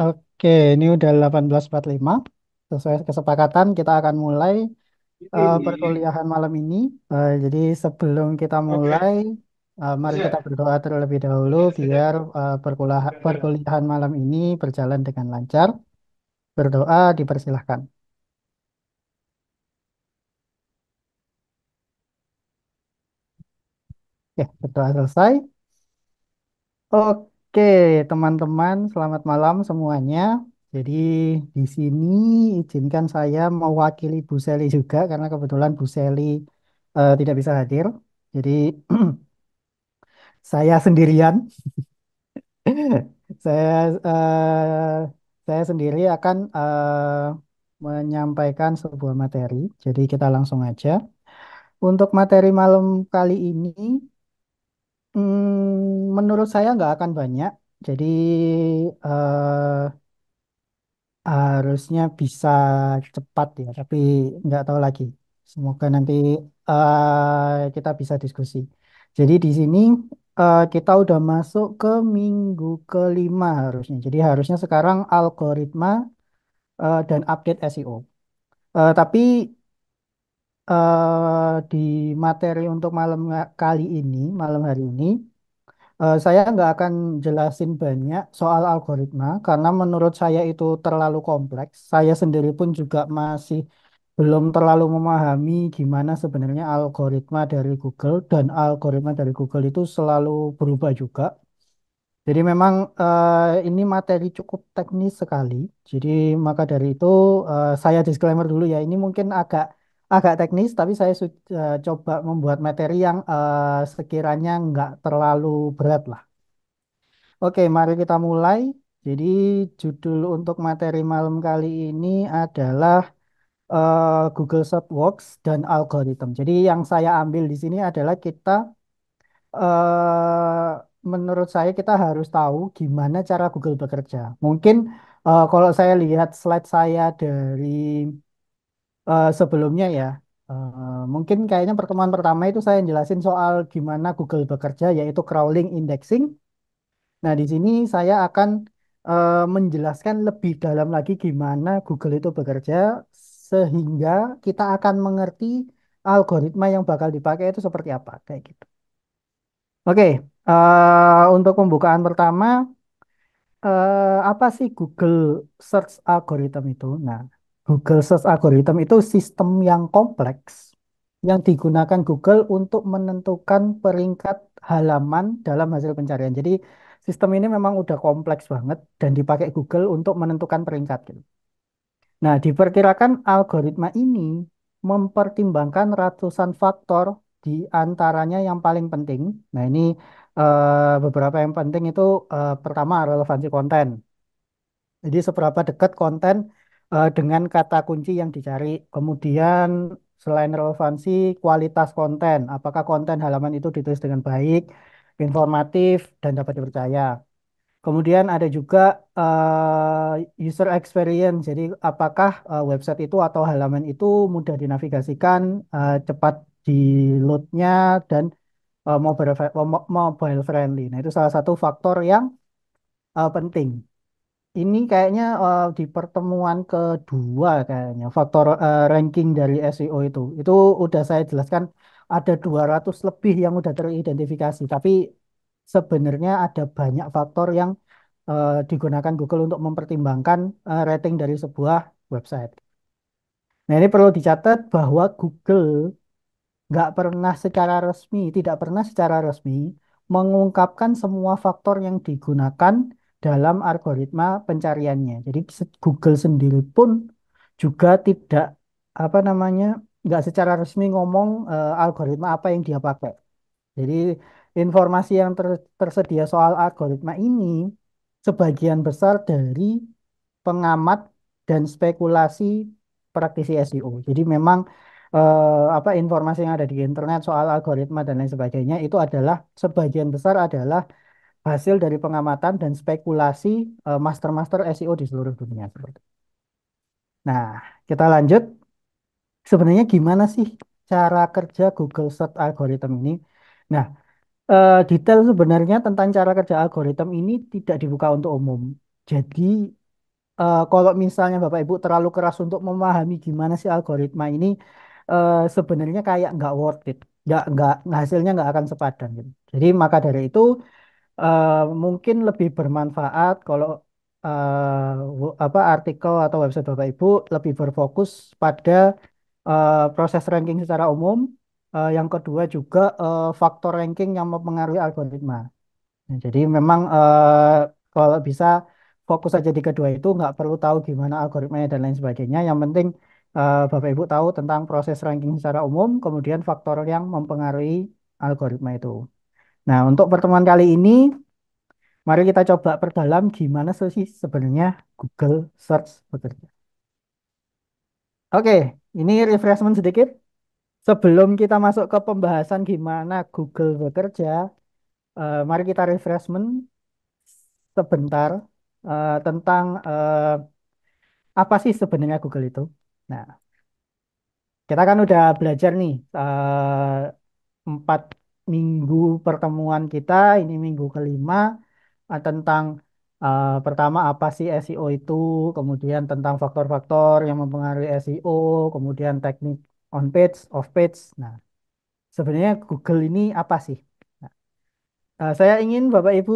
Oke, ini udah 18.45. Sesuai kesepakatan, kita akan mulai eh, perkuliahan malam ini. Uh, jadi sebelum kita mulai, uh, mari iya. kita berdoa terlebih dahulu iya, biar eh, perkuliahan, iya, perkuliahan malam ini berjalan dengan lancar. Berdoa dipersilahkan. Ya, berdoa selesai. Oke. Oke, teman-teman, selamat malam semuanya. Jadi di sini izinkan saya mewakili Bu Seli juga karena kebetulan Bu Seli uh, tidak bisa hadir. Jadi saya sendirian. Saya uh, saya sendiri akan uh, menyampaikan sebuah materi. Jadi kita langsung aja. Untuk materi malam kali ini Hmm, menurut saya nggak akan banyak. Jadi uh, harusnya bisa cepat ya, tapi nggak tahu lagi. Semoga nanti uh, kita bisa diskusi. Jadi di sini uh, kita udah masuk ke minggu kelima harusnya. Jadi harusnya sekarang algoritma uh, dan update SEO. Uh, tapi uh, di materi untuk malam kali ini, malam hari ini, uh, saya nggak akan jelasin banyak soal algoritma karena menurut saya itu terlalu kompleks. Saya sendiri pun juga masih belum terlalu memahami gimana sebenarnya algoritma dari Google dan algoritma dari Google itu selalu berubah juga. Jadi memang uh, ini materi cukup teknis sekali. Jadi maka dari itu uh, saya disclaimer dulu ya. Ini mungkin agak agak teknis, tapi saya sudah eh, coba membuat materi yang uh, sekiranya nggak terlalu berat lah. Oke, mari kita mulai. Jadi judul untuk materi malam kali ini adalah uh, Google Works dan algoritma. Jadi yang saya ambil di sini adalah kita, uh, menurut saya kita harus tahu gimana cara Google bekerja. Mungkin uh, kalau saya lihat slide saya dari uh, sebelumnya ya, uh, mungkin kayaknya pertemuan pertama itu saya jelasin soal gimana Google bekerja, yaitu crawling indexing. Nah, di sini saya akan uh, menjelaskan lebih dalam lagi gimana Google itu bekerja, sehingga kita akan mengerti algoritma yang bakal dipakai itu seperti apa, kayak gitu. Oke, uh, untuk pembukaan pertama, uh, apa sih Google Search Algorithm itu? Nah, Google Search Algorithm itu sistem yang kompleks yang digunakan Google untuk menentukan peringkat halaman dalam hasil pencarian. Jadi sistem ini memang udah kompleks banget dan dipakai Google untuk menentukan peringkat gitu. Nah, diperkirakan algoritma ini mempertimbangkan ratusan faktor di antaranya yang paling penting. Nah, ini uh, beberapa yang penting itu uh, pertama relevansi konten. Jadi seberapa dekat konten uh, dengan kata kunci yang dicari. Kemudian selain relevansi, kualitas konten. Apakah konten halaman itu ditulis dengan baik, informatif, dan dapat dipercaya. Kemudian ada juga uh, user experience. Jadi apakah uh, website itu atau halaman itu mudah dinavigasikan, uh, cepat di loadnya, dan mobile, mobile friendly. Nah itu salah satu faktor yang uh, penting. Ini kayaknya uh, di pertemuan kedua kayaknya faktor uh, ranking dari SEO itu. Itu udah saya jelaskan ada 200 lebih yang udah teridentifikasi, tapi sebenarnya ada banyak faktor yang uh, digunakan Google untuk mempertimbangkan uh, rating dari sebuah website. Nah, ini perlu dicatat bahwa Google nggak pernah secara resmi, tidak pernah secara resmi mengungkapkan semua faktor yang digunakan dalam algoritma pencariannya. Jadi Google sendiri pun juga tidak apa namanya nggak secara resmi ngomong uh, algoritma apa yang dia pakai. Jadi informasi yang ter tersedia soal algoritma ini sebagian besar dari pengamat dan spekulasi praktisi SEO. Jadi memang uh, apa informasi yang ada di internet soal algoritma dan lain sebagainya itu adalah sebagian besar adalah hasil dari pengamatan dan spekulasi eh, master-master uh, SEO di seluruh dunia Nah, kita lanjut. Sebenarnya gimana sih cara kerja Google Search Algorithm ini? Nah, uh, detail sebenarnya tentang cara kerja algoritma ini tidak dibuka untuk umum. Jadi uh, kalau misalnya Bapak Ibu terlalu keras untuk memahami gimana sih algoritma ini, uh, sebenarnya kayak nggak worth it, nggak nggak hasilnya nggak akan sepadan. Gitu. Jadi maka dari itu uh, mungkin lebih bermanfaat kalau uh, apa artikel atau website Bapak Ibu lebih berfokus pada uh, proses ranking secara umum. Uh, yang kedua juga uh, faktor ranking yang mempengaruhi algoritma. Nah, jadi memang uh, kalau bisa fokus saja di kedua itu nggak perlu tahu gimana algoritmanya dan lain sebagainya. Yang penting uh, Bapak Ibu tahu tentang proses ranking secara umum, kemudian faktor yang mempengaruhi algoritma itu. Nah, untuk pertemuan kali ini, mari kita coba perdalam gimana sih sebenarnya Google Search bekerja. Oke, ini refreshment sedikit. Sebelum kita masuk ke pembahasan gimana Google bekerja, uh, mari kita refreshment sebentar uh, tentang uh, apa sih sebenarnya Google itu. Nah, kita kan udah belajar nih uh, empat minggu pertemuan kita ini minggu kelima eh, tentang uh, pertama apa sih SEO itu, kemudian tentang faktor-faktor yang mempengaruhi SEO, kemudian teknik on page, off page. Nah, sebenarnya Google ini apa sih? Nah, uh, saya ingin Bapak Ibu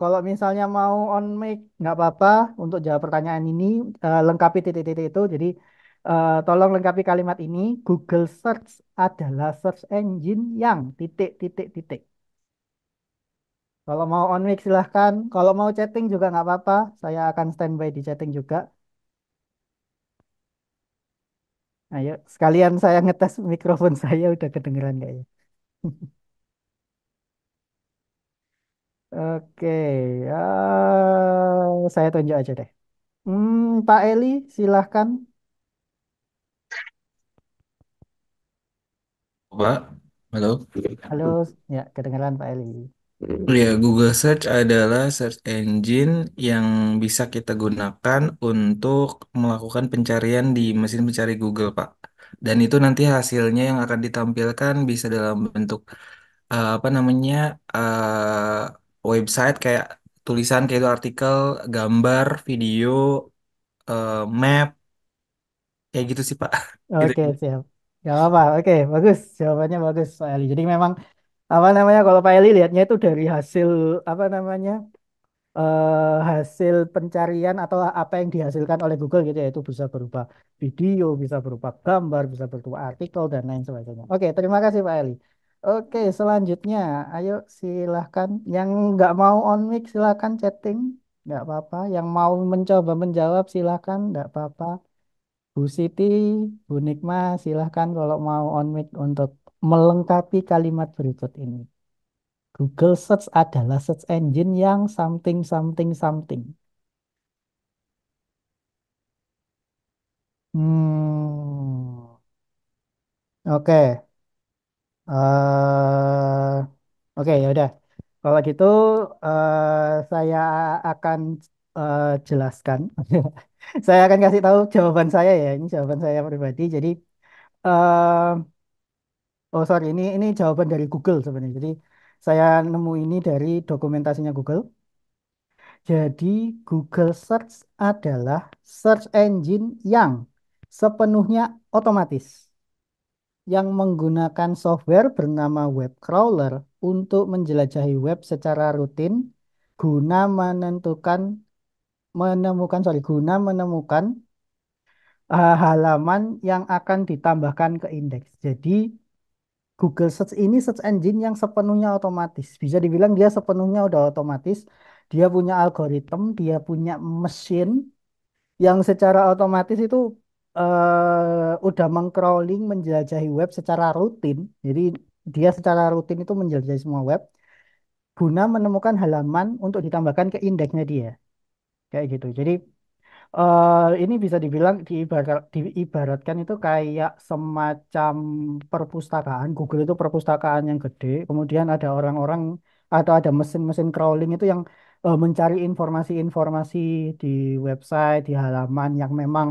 kalau misalnya mau on mic nggak apa-apa untuk jawab pertanyaan ini uh, lengkapi titik-titik itu. Jadi Uh, tolong lengkapi kalimat ini. Google Search adalah search engine yang titik titik titik. Kalau mau on mic silahkan. Kalau mau chatting juga nggak apa-apa. Saya akan standby di chatting juga. Ayo, sekalian saya ngetes mikrofon saya udah kedengeran ya Oke, uh, saya tunjuk aja deh. Hmm, Pak Eli, silahkan Pak. Halo. Halo, ya kedengaran Pak Eli. Ya, Google Search adalah search engine yang bisa kita gunakan untuk melakukan pencarian di mesin pencari Google, Pak. Dan itu nanti hasilnya yang akan ditampilkan bisa dalam bentuk uh, apa namanya uh, website kayak tulisan kayak itu artikel, gambar, video, uh, map, kayak gitu sih, Pak. Gitu. Oke, siap ya apa, oke, bagus. Jawabannya bagus, Pak Eli. Jadi memang apa namanya kalau Pak Eli lihatnya itu dari hasil apa namanya eh, hasil pencarian atau apa yang dihasilkan oleh Google gitu ya itu bisa berupa video, bisa berupa gambar, bisa berupa artikel dan lain sebagainya. Oke, terima kasih Pak Eli. Oke, selanjutnya, ayo silahkan yang nggak mau on mic silahkan chatting, nggak apa-apa. Yang mau mencoba menjawab silahkan, nggak apa-apa. Bu Siti, Bu Nikma, silahkan kalau mau on mic untuk melengkapi kalimat berikut ini. Google Search adalah search engine yang something something something. Hmm. Oke. eh Oke, ya udah. Kalau gitu uh, saya akan uh, jelaskan. Saya akan kasih tahu jawaban saya ya. Ini jawaban saya pribadi. Jadi uh, oh sorry ini ini jawaban dari Google sebenarnya. Jadi saya nemu ini dari dokumentasinya Google. Jadi Google Search adalah search engine yang sepenuhnya otomatis yang menggunakan software bernama web crawler untuk menjelajahi web secara rutin guna menentukan menemukan sorry guna menemukan uh, halaman yang akan ditambahkan ke indeks. Jadi Google Search ini search engine yang sepenuhnya otomatis. Bisa dibilang dia sepenuhnya udah otomatis. Dia punya algoritma, dia punya mesin yang secara otomatis itu uh, udah mengcrawling menjelajahi web secara rutin. Jadi dia secara rutin itu menjelajahi semua web guna menemukan halaman untuk ditambahkan ke indeksnya dia kayak gitu. Jadi eh, ini bisa dibilang diibarat- diibaratkan itu kayak semacam perpustakaan. Google itu perpustakaan yang gede. Kemudian ada orang-orang atau ada mesin-mesin crawling itu yang eh, mencari informasi-informasi di website, di halaman yang memang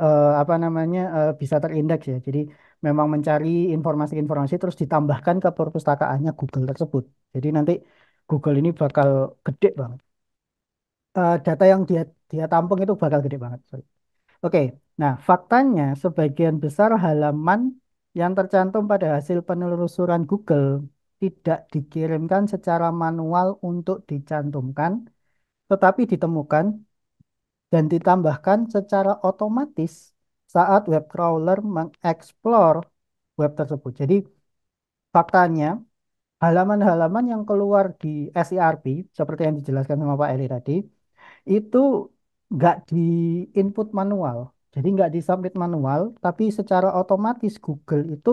eh, apa namanya eh, bisa terindeks ya. Jadi memang mencari informasi-informasi terus ditambahkan ke perpustakaannya Google tersebut. Jadi nanti Google ini bakal gede banget uh, data yang dia dia tampung itu bakal gede banget. Oke, Oke, nah faktanya sebagian besar halaman yang tercantum pada hasil penelusuran Google tidak dikirimkan secara manual untuk dicantumkan, tetapi ditemukan dan ditambahkan secara otomatis saat web crawler mengeksplor web tersebut. Jadi faktanya halaman-halaman yang keluar di SERP seperti yang dijelaskan sama Pak Eli tadi itu nggak di input manual. Jadi nggak di submit manual, tapi secara otomatis Google itu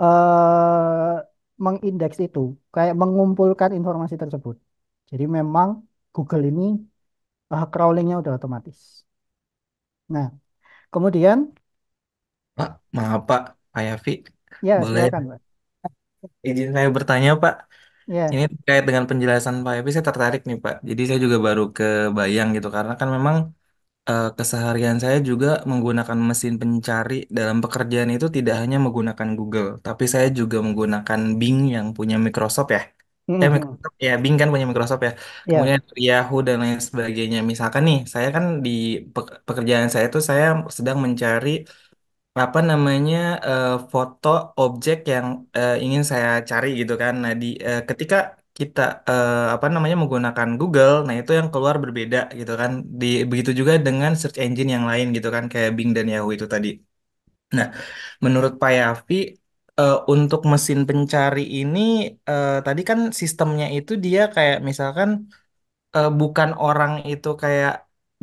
eh, mengindeks itu, kayak mengumpulkan informasi tersebut. Jadi memang Google ini uh, crawlingnya udah otomatis. Nah, kemudian Pak, maaf Pak, Pak Ya, boleh silakan, Pak. izin saya bertanya Pak? Ya. Ini terkait dengan penjelasan Pak Epi, saya tertarik nih Pak. Jadi saya juga baru kebayang gitu, karena kan memang eh, keseharian saya juga menggunakan mesin pencari dalam pekerjaan itu tidak hanya menggunakan Google, tapi saya juga menggunakan Bing yang punya Microsoft ya. Eh, Microsoft, ya Bing kan punya Microsoft ya. Ya. Kemudian Yahoo dan lain sebagainya. Misalkan nih, saya kan di pekerjaan saya itu saya sedang mencari apa namanya uh, foto objek yang uh, ingin saya cari gitu kan. Nah, di uh, ketika kita uh, apa namanya menggunakan Google, nah itu yang keluar berbeda gitu kan. Di begitu juga dengan search engine yang lain gitu kan kayak Bing dan Yahoo itu tadi. Nah, menurut Pak Yafi Uh, untuk mesin pencari ini uh, tadi kan sistemnya itu dia kayak misalkan uh, bukan orang itu kayak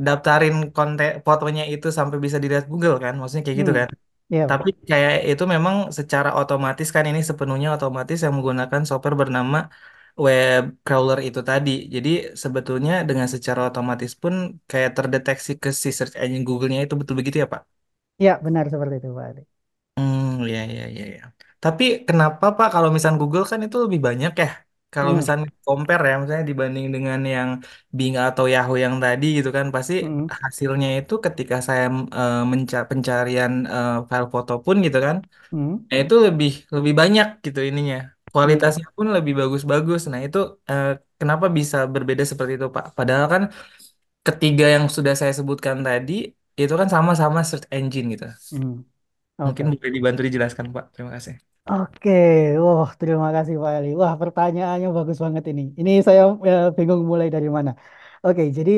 daftarin konten fotonya itu sampai bisa dilihat Google kan, maksudnya kayak gitu hmm. kan. Yeah. Tapi kayak itu memang secara otomatis kan ini sepenuhnya otomatis yang menggunakan software bernama web crawler itu tadi. Jadi sebetulnya dengan secara otomatis pun kayak terdeteksi ke si search engine Google-nya itu betul begitu ya Pak? Ya benar seperti itu Pak Hmm ya ya ya ya. Tapi kenapa Pak kalau misalnya Google kan itu lebih banyak ya kalau Hmm. misalnya compare ya, misalnya dibanding dengan yang Bing atau Yahoo yang tadi gitu kan, pasti Hmm. hasilnya itu ketika saya uh, pencarian eh, file foto pun gitu kan, Hmm. nah itu lebih lebih banyak gitu ininya, hmm. kualitasnya pun lebih bagus-bagus. Nah itu uh, kenapa bisa berbeda seperti itu Pak? Padahal kan ketiga yang sudah saya sebutkan tadi itu kan sama-sama search engine gitu. Hmm. Oke. Mungkin boleh dibantu dijelaskan Pak. Terima kasih. Oke, wah terima kasih Pak Eli. Wah pertanyaannya bagus banget ini. Ini saya eh, bingung mulai dari mana. Oke, jadi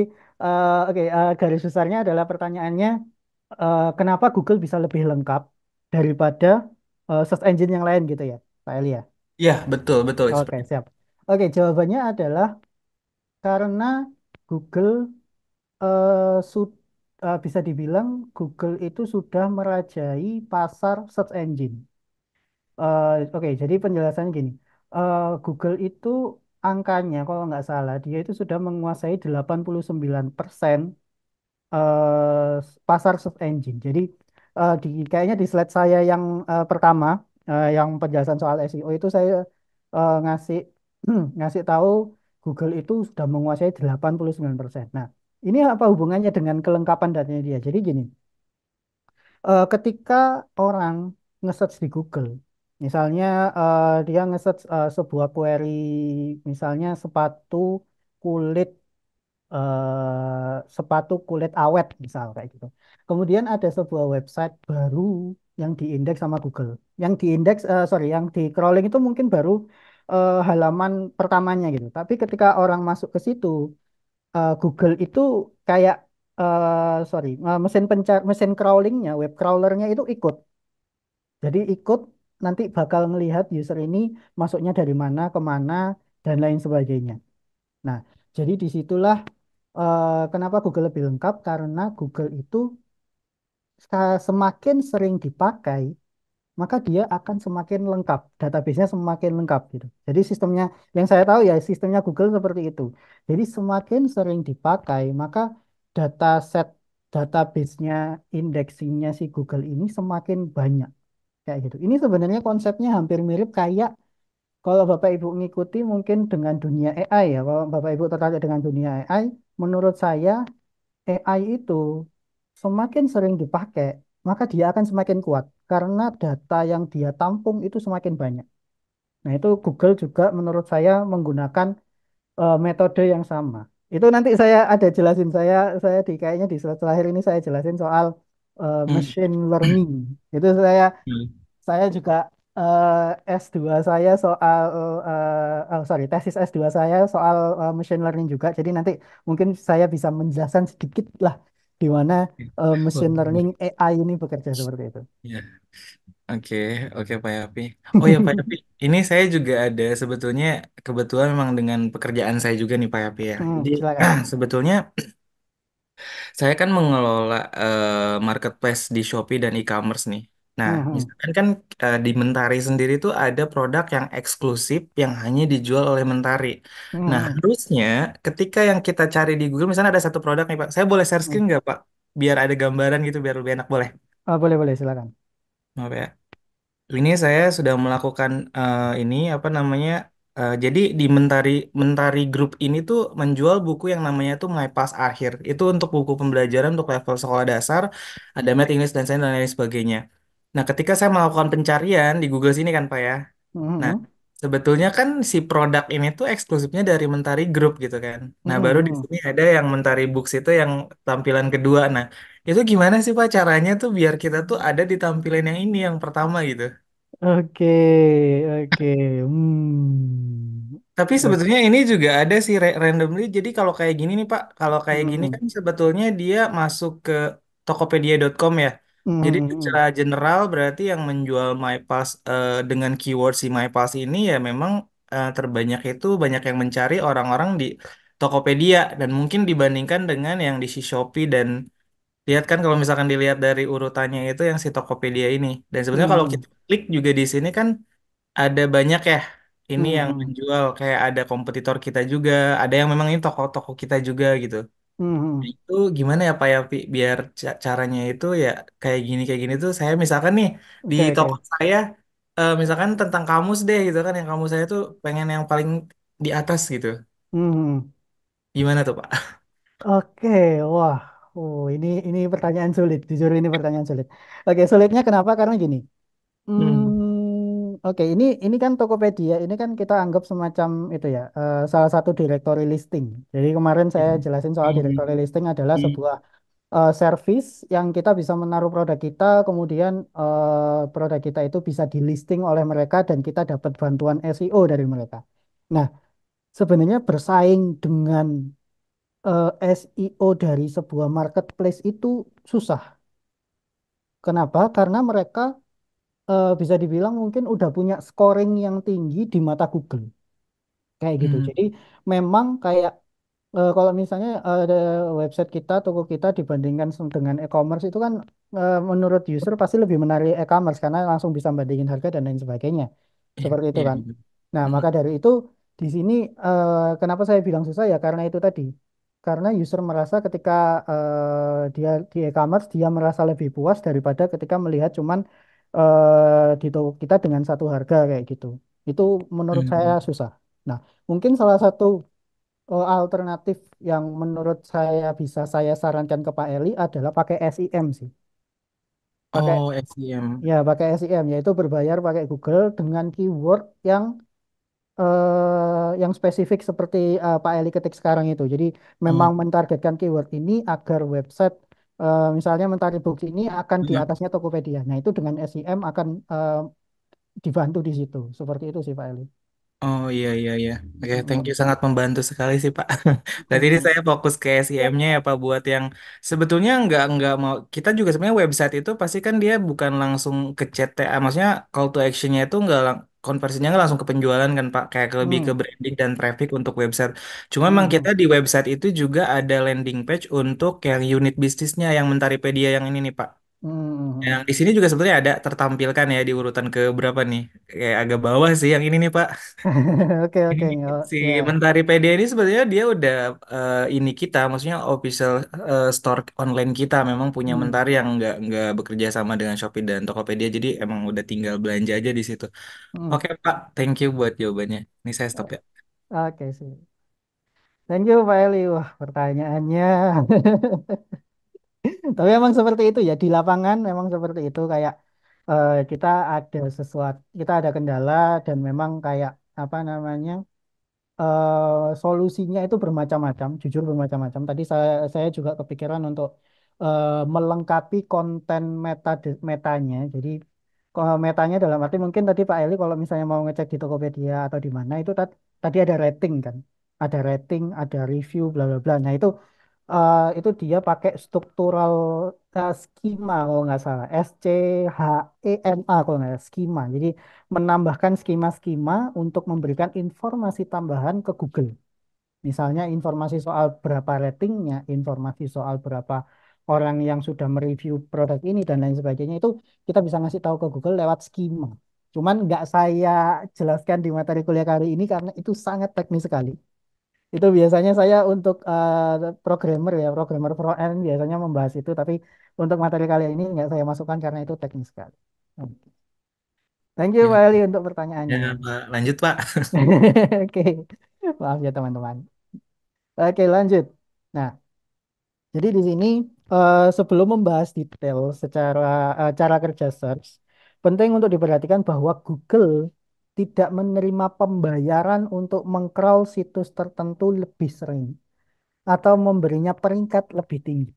eh, oke eh, garis besarnya adalah pertanyaannya eh, kenapa Google bisa lebih lengkap daripada uh, search engine yang lain gitu ya, Pak Eli ya? Iya, betul, betul. Oke, Seperti siap. Oke, jawabannya adalah karena Google eh, sud- eh, bisa dibilang Google itu sudah merajai pasar search engine. Eh, oke, jadi penjelasan gini. Uh, Google itu angkanya kalau nggak salah dia itu sudah menguasai 89% uh, eh, pasar search engine. Jadi uh, di kayaknya di slide saya yang uh, pertama uh, yang penjelasan soal SEO itu saya uh, ngasih ngasih tahu Google itu sudah menguasai 89%. Nah, ini apa hubungannya dengan kelengkapan datanya dia? Jadi gini, Uh, ketika orang nge-search di Google, Misalnya uh, dia ngeset search eh, sebuah query, misalnya sepatu kulit uh, sepatu kulit awet misal kayak gitu. Kemudian ada sebuah website baru yang diindeks sama Google. Yang diindeks eh, sorry, yang di crawling itu mungkin baru uh, halaman pertamanya gitu. Tapi ketika orang masuk ke situ, eh, Google itu kayak eh, sorry, mesin pencar mesin crawlingnya, web crawlernya itu ikut. Jadi ikut nanti bakal melihat user ini masuknya dari mana, kemana, dan lain sebagainya. Nah, jadi disitulah uh, kenapa Google lebih lengkap, karena Google itu semakin sering dipakai, maka dia akan semakin lengkap, database-nya semakin lengkap gitu. Jadi sistemnya, yang saya tahu ya sistemnya Google seperti itu. Jadi semakin sering dipakai, maka data set database-nya, indexing-nya si Google ini semakin banyak kayak gitu. Ini sebenarnya konsepnya hampir mirip kayak kalau Bapak Ibu ngikuti mungkin dengan dunia AI ya. Kalau Bapak Ibu tertarik dengan dunia AI, menurut saya AI itu semakin sering dipakai, maka dia akan semakin kuat karena data yang dia tampung itu semakin banyak. Nah, itu Google juga menurut saya menggunakan uh, metode yang sama. Itu nanti saya ada jelasin saya saya di kayaknya di slide terakhir ini saya jelasin soal uh, machine learning. Itu saya hmm. saya juga uh, eh, S2 saya soal uh, oh, sorry tesis S2 saya soal uh, machine learning juga. Jadi nanti mungkin saya bisa menjelaskan sedikit lah di mana uh, machine learning AI ini bekerja seperti itu. Ya. Oke, oke Pak Yapi. Oh ya Pak Yapi, ini saya juga ada sebetulnya kebetulan memang dengan pekerjaan saya juga nih Pak Yapi ya. Hmm, Jadi silakan. sebetulnya saya kan mengelola uh, marketplace di Shopee dan e-commerce nih. Nah, Mm-hmm. misalkan kan uh, di Mentari sendiri tuh ada produk yang eksklusif yang hanya dijual oleh Mentari. Nah, hmm. harusnya ketika yang kita cari di Google, misalnya ada satu produk nih Pak, saya boleh share hmm. screen nggak Pak? Biar ada gambaran gitu, biar lebih enak boleh. Ah, boleh, boleh, silakan. Maaf ya. Ini saya sudah melakukan uh, ini apa namanya? Eh, jadi di Mentari Mentari Group ini tuh menjual buku yang namanya tuh My Pass Akhir. Itu untuk buku pembelajaran untuk level sekolah dasar, ada math, English, dan sains dan lain sebagainya. Nah, ketika saya melakukan pencarian di Google sini kan, Pak ya. Nah, mm-hmm. sebetulnya kan si produk ini tuh eksklusifnya dari Mentari Group gitu kan. Nah, baru di mm-hmm. sini ada yang Mentari Books itu yang tampilan kedua. Nah, itu gimana sih Pak caranya tuh biar kita tuh ada di tampilan yang ini yang pertama gitu? Oke, oke. Hmm. Tapi sebetulnya ini juga ada sih randomly. Jadi kalau kayak gini nih Pak, kalau kayak gini kan sebetulnya dia masuk ke Tokopedia.com ya. Jadi Hmm. secara general berarti yang menjual MyPass uh, eh, dengan keyword si MyPass ini ya memang uh, terbanyak itu banyak yang mencari orang-orang di Tokopedia dan mungkin dibandingkan dengan yang di Shopee dan lihat kan kalau misalkan dilihat dari urutannya itu yang si Tokopedia ini. Dan sebenarnya kalau hmm. kita klik juga di sini kan ada banyak ya ini hmm. yang menjual kayak ada kompetitor kita juga, ada yang memang ini toko-toko kita juga gitu. Nah, hmm. Itu gimana ya Pak ya biar caranya itu ya kayak gini kayak gini tuh saya misalkan nih di okay, toko saya uh, misalkan tentang kamus deh gitu kan yang kamus saya tuh pengen yang paling di atas gitu. Hmm. Gimana tuh Pak? Oke, okay, wah Oh, ini ini pertanyaan sulit. Jujur ini pertanyaan sulit. Oke, sulitnya kenapa? Karena gini. Hmm. hmm oke, ini ini kan Tokopedia, ini kan kita anggap semacam itu ya, uh, salah satu directory listing. Jadi kemarin saya hmm. jelasin soal hmm. directory listing adalah sebuah uh, service yang kita bisa menaruh produk kita, kemudian uh, produk kita itu bisa di listing oleh mereka dan kita dapat bantuan SEO dari mereka. Nah, sebenarnya bersaing dengan uh, eh, SEO dari sebuah marketplace itu susah. Kenapa? Karena mereka uh, bisa dibilang mungkin udah punya scoring yang tinggi di mata Google. Kayak gitu. Hmm. Jadi memang kayak uh, kalau misalnya ada website kita, toko kita dibandingkan dengan e-commerce itu kan uh, menurut user pasti lebih menarik e-commerce karena langsung bisa bandingin harga dan lain sebagainya. Iya, Seperti itu iya, kan. Iya. Nah, hmm. maka dari itu di sini uh, kenapa saya bilang susah ya karena itu tadi karena user merasa ketika uh, dia di e-commerce dia merasa lebih puas daripada ketika melihat cuman uh, di toko kita dengan satu harga kayak gitu. Itu menurut hmm. saya susah. Nah, mungkin salah satu uh, alternatif yang menurut saya bisa saya sarankan ke Pak Eli adalah pakai SIM sih. Pakai Oh, SEM. ya, pakai SIM yaitu berbayar pakai Google dengan keyword yang Eh, yang spesifik seperti uh, Pak Eli ketik sekarang itu. Jadi hmm. memang mentargetkan keyword ini agar website uh, misalnya mencari books ini akan di hmm. atasnya Tokopedia. Nah, itu dengan SEM akan uh, dibantu di situ. Seperti itu sih Pak Eli. Oh iya iya iya. Oke, hmm. thank you sangat membantu sekali sih Pak. Berarti ini saya fokus ke SEM-nya ya Pak buat yang sebetulnya nggak nggak mau kita juga sebenarnya website itu pasti kan dia bukan langsung ke CTA, ya. maksudnya call to action-nya itu nggak lang- konversinya nggak langsung ke penjualan kan Pak kayak lebih hmm. ke branding dan traffic untuk website. Cuma memang hmm. kita di website itu juga ada landing page untuk yang unit bisnisnya yang Mentaripedia yang ini nih Pak. Hmm. Yang di sini juga sebenarnya ada tertampilkan ya di urutan ke berapa nih? Kayak agak bawah sih yang ini nih, Pak. Oke, oke. Oh, si yeah. Mentari PD ini sebenarnya dia udah uh, ini kita, maksudnya official uh, store online kita memang punya hmm. Mentari yang nggak nggak bekerja sama dengan Shopee dan Tokopedia. Jadi emang udah tinggal belanja aja di situ. Hmm. Oke, Pak. Thank you buat jawabannya. Ini saya stop ya. Oke, sih. Thank you, Pak Eli. Wah, pertanyaannya. Tapi emang seperti itu ya di lapangan memang seperti itu kayak uh, kita ada sesuatu kita ada kendala dan memang kayak apa namanya uh, solusinya itu bermacam-macam jujur bermacam-macam. Tadi saya saya juga kepikiran untuk uh, melengkapi konten meta metanya. Jadi kalau metanya dalam arti mungkin tadi Pak Eli kalau misalnya mau ngecek di Tokopedia atau di mana itu tadi ada rating kan, ada rating, ada review, bla bla bla. Nah itu uh, itu dia pakai struktural uh, eh, skema e kalau nggak salah SCHEMA kalau nggak salah skema jadi menambahkan skema-skema untuk memberikan informasi tambahan ke Google misalnya informasi soal berapa ratingnya informasi soal berapa orang yang sudah mereview produk ini dan lain sebagainya itu kita bisa ngasih tahu ke Google lewat skema cuman nggak saya jelaskan di materi kuliah kali ini karena itu sangat teknis sekali itu biasanya saya untuk uh, programmer ya programmer pro end biasanya membahas itu tapi untuk materi kali ini nggak saya masukkan karena itu teknis sekali. Thank you ya. Pak Eli untuk pertanyaannya. Ya, Pak. Lanjut Pak. Oke, maaf ya teman-teman. Oke lanjut. Nah, jadi di sini uh, sebelum membahas detail secara uh, cara kerja search, penting untuk diperhatikan bahwa Google tidak menerima pembayaran untuk mengcrawl situs tertentu lebih sering atau memberinya peringkat lebih tinggi.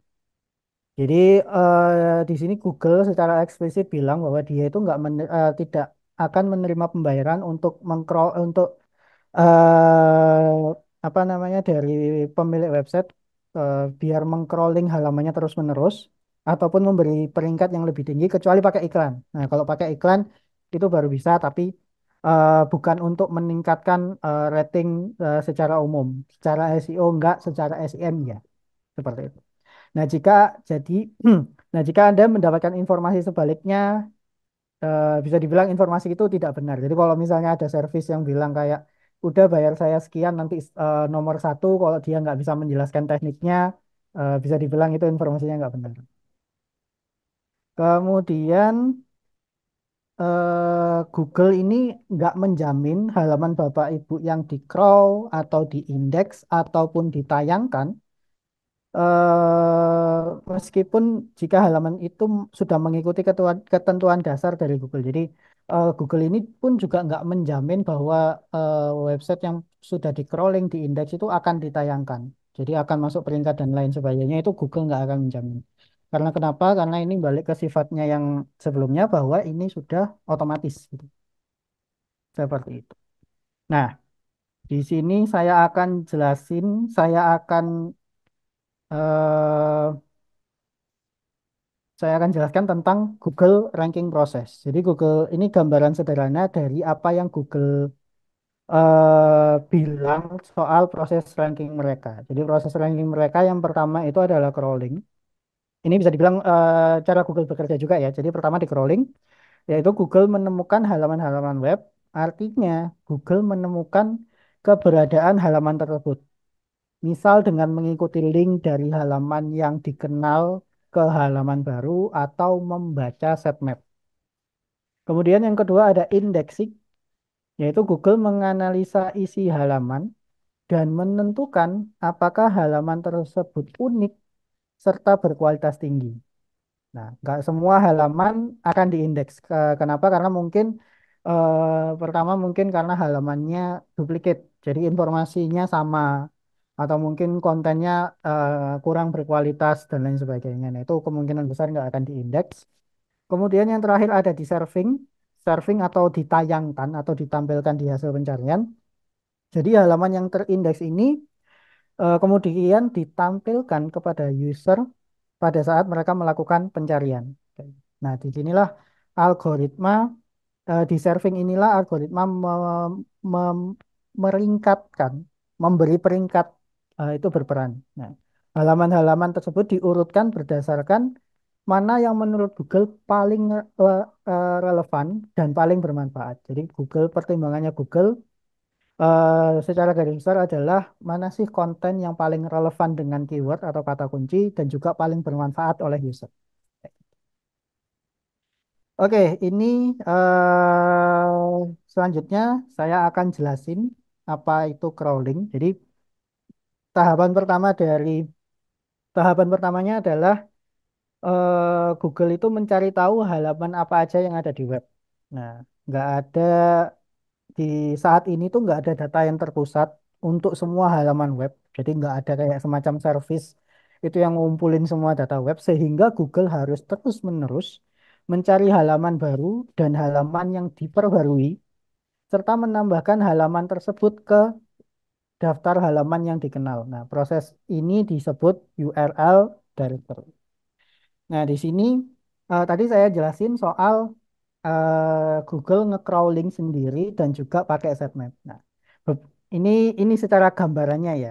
Jadi uh, di sini Google secara eksplisit bilang bahwa dia itu nggak mener, eh, tidak akan menerima pembayaran untuk mengcrawl untuk uh, apa namanya dari pemilik website uh, biar mengcrawling halamannya terus menerus ataupun memberi peringkat yang lebih tinggi kecuali pakai iklan. Nah kalau pakai iklan itu baru bisa tapi uh, bukan untuk meningkatkan uh, rating uh, secara umum, secara SEO enggak, secara SEM ya, seperti itu. Nah jika jadi, nah jika anda mendapatkan informasi sebaliknya, uh, bisa dibilang informasi itu tidak benar. Jadi kalau misalnya ada servis yang bilang kayak udah bayar saya sekian nanti uh, nomor satu, kalau dia nggak bisa menjelaskan tekniknya, uh, bisa dibilang itu informasinya nggak benar. Kemudian Eh, Google ini nggak menjamin halaman Bapak Ibu yang di crawl atau di index ataupun ditayangkan eh, meskipun jika halaman itu sudah mengikuti ketentuan dasar dari Google. Jadi eh, Google ini pun juga nggak menjamin bahwa website yang sudah di crawling di index itu akan ditayangkan. Jadi akan masuk peringkat dan lain sebagainya itu Google nggak akan menjamin. Karena kenapa? Karena ini balik ke sifatnya yang sebelumnya bahwa ini sudah otomatis. Gitu. Seperti itu. Nah, di sini saya akan jelasin, saya akan eh, saya akan jelaskan tentang Google Ranking proses. Jadi Google ini gambaran sederhana dari apa yang Google eh, bilang soal proses ranking mereka. Jadi proses ranking mereka yang pertama itu adalah crawling ini bisa dibilang uh, cara Google bekerja juga ya. Jadi pertama di crawling, yaitu Google menemukan halaman-halaman web. Artinya Google menemukan keberadaan halaman tersebut. Misal dengan mengikuti link dari halaman yang dikenal ke halaman baru atau membaca sitemap. Kemudian yang kedua ada indexing, yaitu Google menganalisa isi halaman dan menentukan apakah halaman tersebut unik serta berkualitas tinggi. Nah, nggak semua halaman akan diindeks. Kenapa? Karena mungkin eh, pertama mungkin karena halamannya duplikat, jadi informasinya sama atau mungkin kontennya eh, kurang berkualitas dan lain sebagainya. Nah, itu kemungkinan besar nggak akan diindeks. Kemudian yang terakhir ada di serving, serving atau ditayangkan atau ditampilkan di hasil pencarian. Jadi halaman yang terindeks ini uh, kemudian ditampilkan kepada user pada saat mereka melakukan pencarian. Nah, di sinilah algoritma uh, di serving inilah algoritma mem mem meringkatkan, memberi peringkat uh, itu berperan. Nah, halaman-halaman tersebut diurutkan berdasarkan mana yang menurut Google paling relevan dan paling bermanfaat. Jadi Google pertimbangannya Google uh, secara garis besar adalah mana sih konten yang paling relevan dengan keyword atau kata kunci dan juga paling bermanfaat oleh user. Oke, ini uh, selanjutnya saya akan jelasin apa itu crawling. Jadi tahapan pertama dari tahapan pertamanya adalah eh, Google itu mencari tahu halaman apa aja yang ada di web. Nah, nggak ada di saat ini tuh nggak ada data yang terpusat untuk semua halaman web. Jadi nggak ada kayak semacam service itu yang ngumpulin semua data web sehingga Google harus terus-menerus mencari halaman baru dan halaman yang diperbarui serta menambahkan halaman tersebut ke daftar halaman yang dikenal. Nah, proses ini disebut URL directory. Nah, di sini uh, tadi saya jelasin soal uh, Google nge-crawling sendiri dan juga pakai sitemap. Nah, ini ini secara gambarannya ya.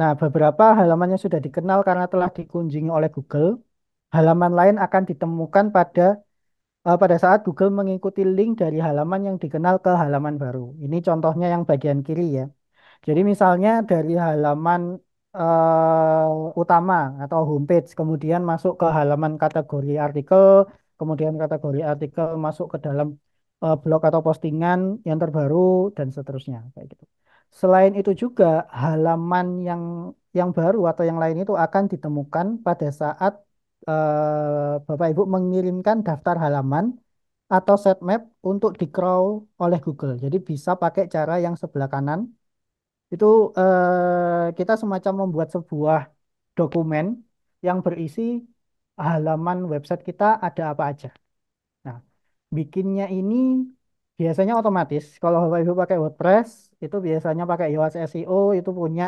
Nah, beberapa halamannya sudah dikenal karena telah dikunjungi oleh Google. Halaman lain akan ditemukan pada uh, pada saat Google mengikuti link dari halaman yang dikenal ke halaman baru. Ini contohnya yang bagian kiri ya. Jadi misalnya dari halaman uh, utama atau homepage, kemudian masuk ke halaman kategori artikel, kemudian kategori artikel masuk ke dalam uh, blog atau postingan yang terbaru dan seterusnya kayak gitu. Selain itu juga halaman yang yang baru atau yang lain itu akan ditemukan pada saat uh, Bapak Ibu mengirimkan daftar halaman atau set map untuk di crawl oleh Google. Jadi bisa pakai cara yang sebelah kanan itu uh, kita semacam membuat sebuah dokumen yang berisi halaman website kita ada apa aja. Nah, bikinnya ini biasanya otomatis. Kalau Bapak Ibu pakai WordPress, itu biasanya pakai Yoast SEO itu punya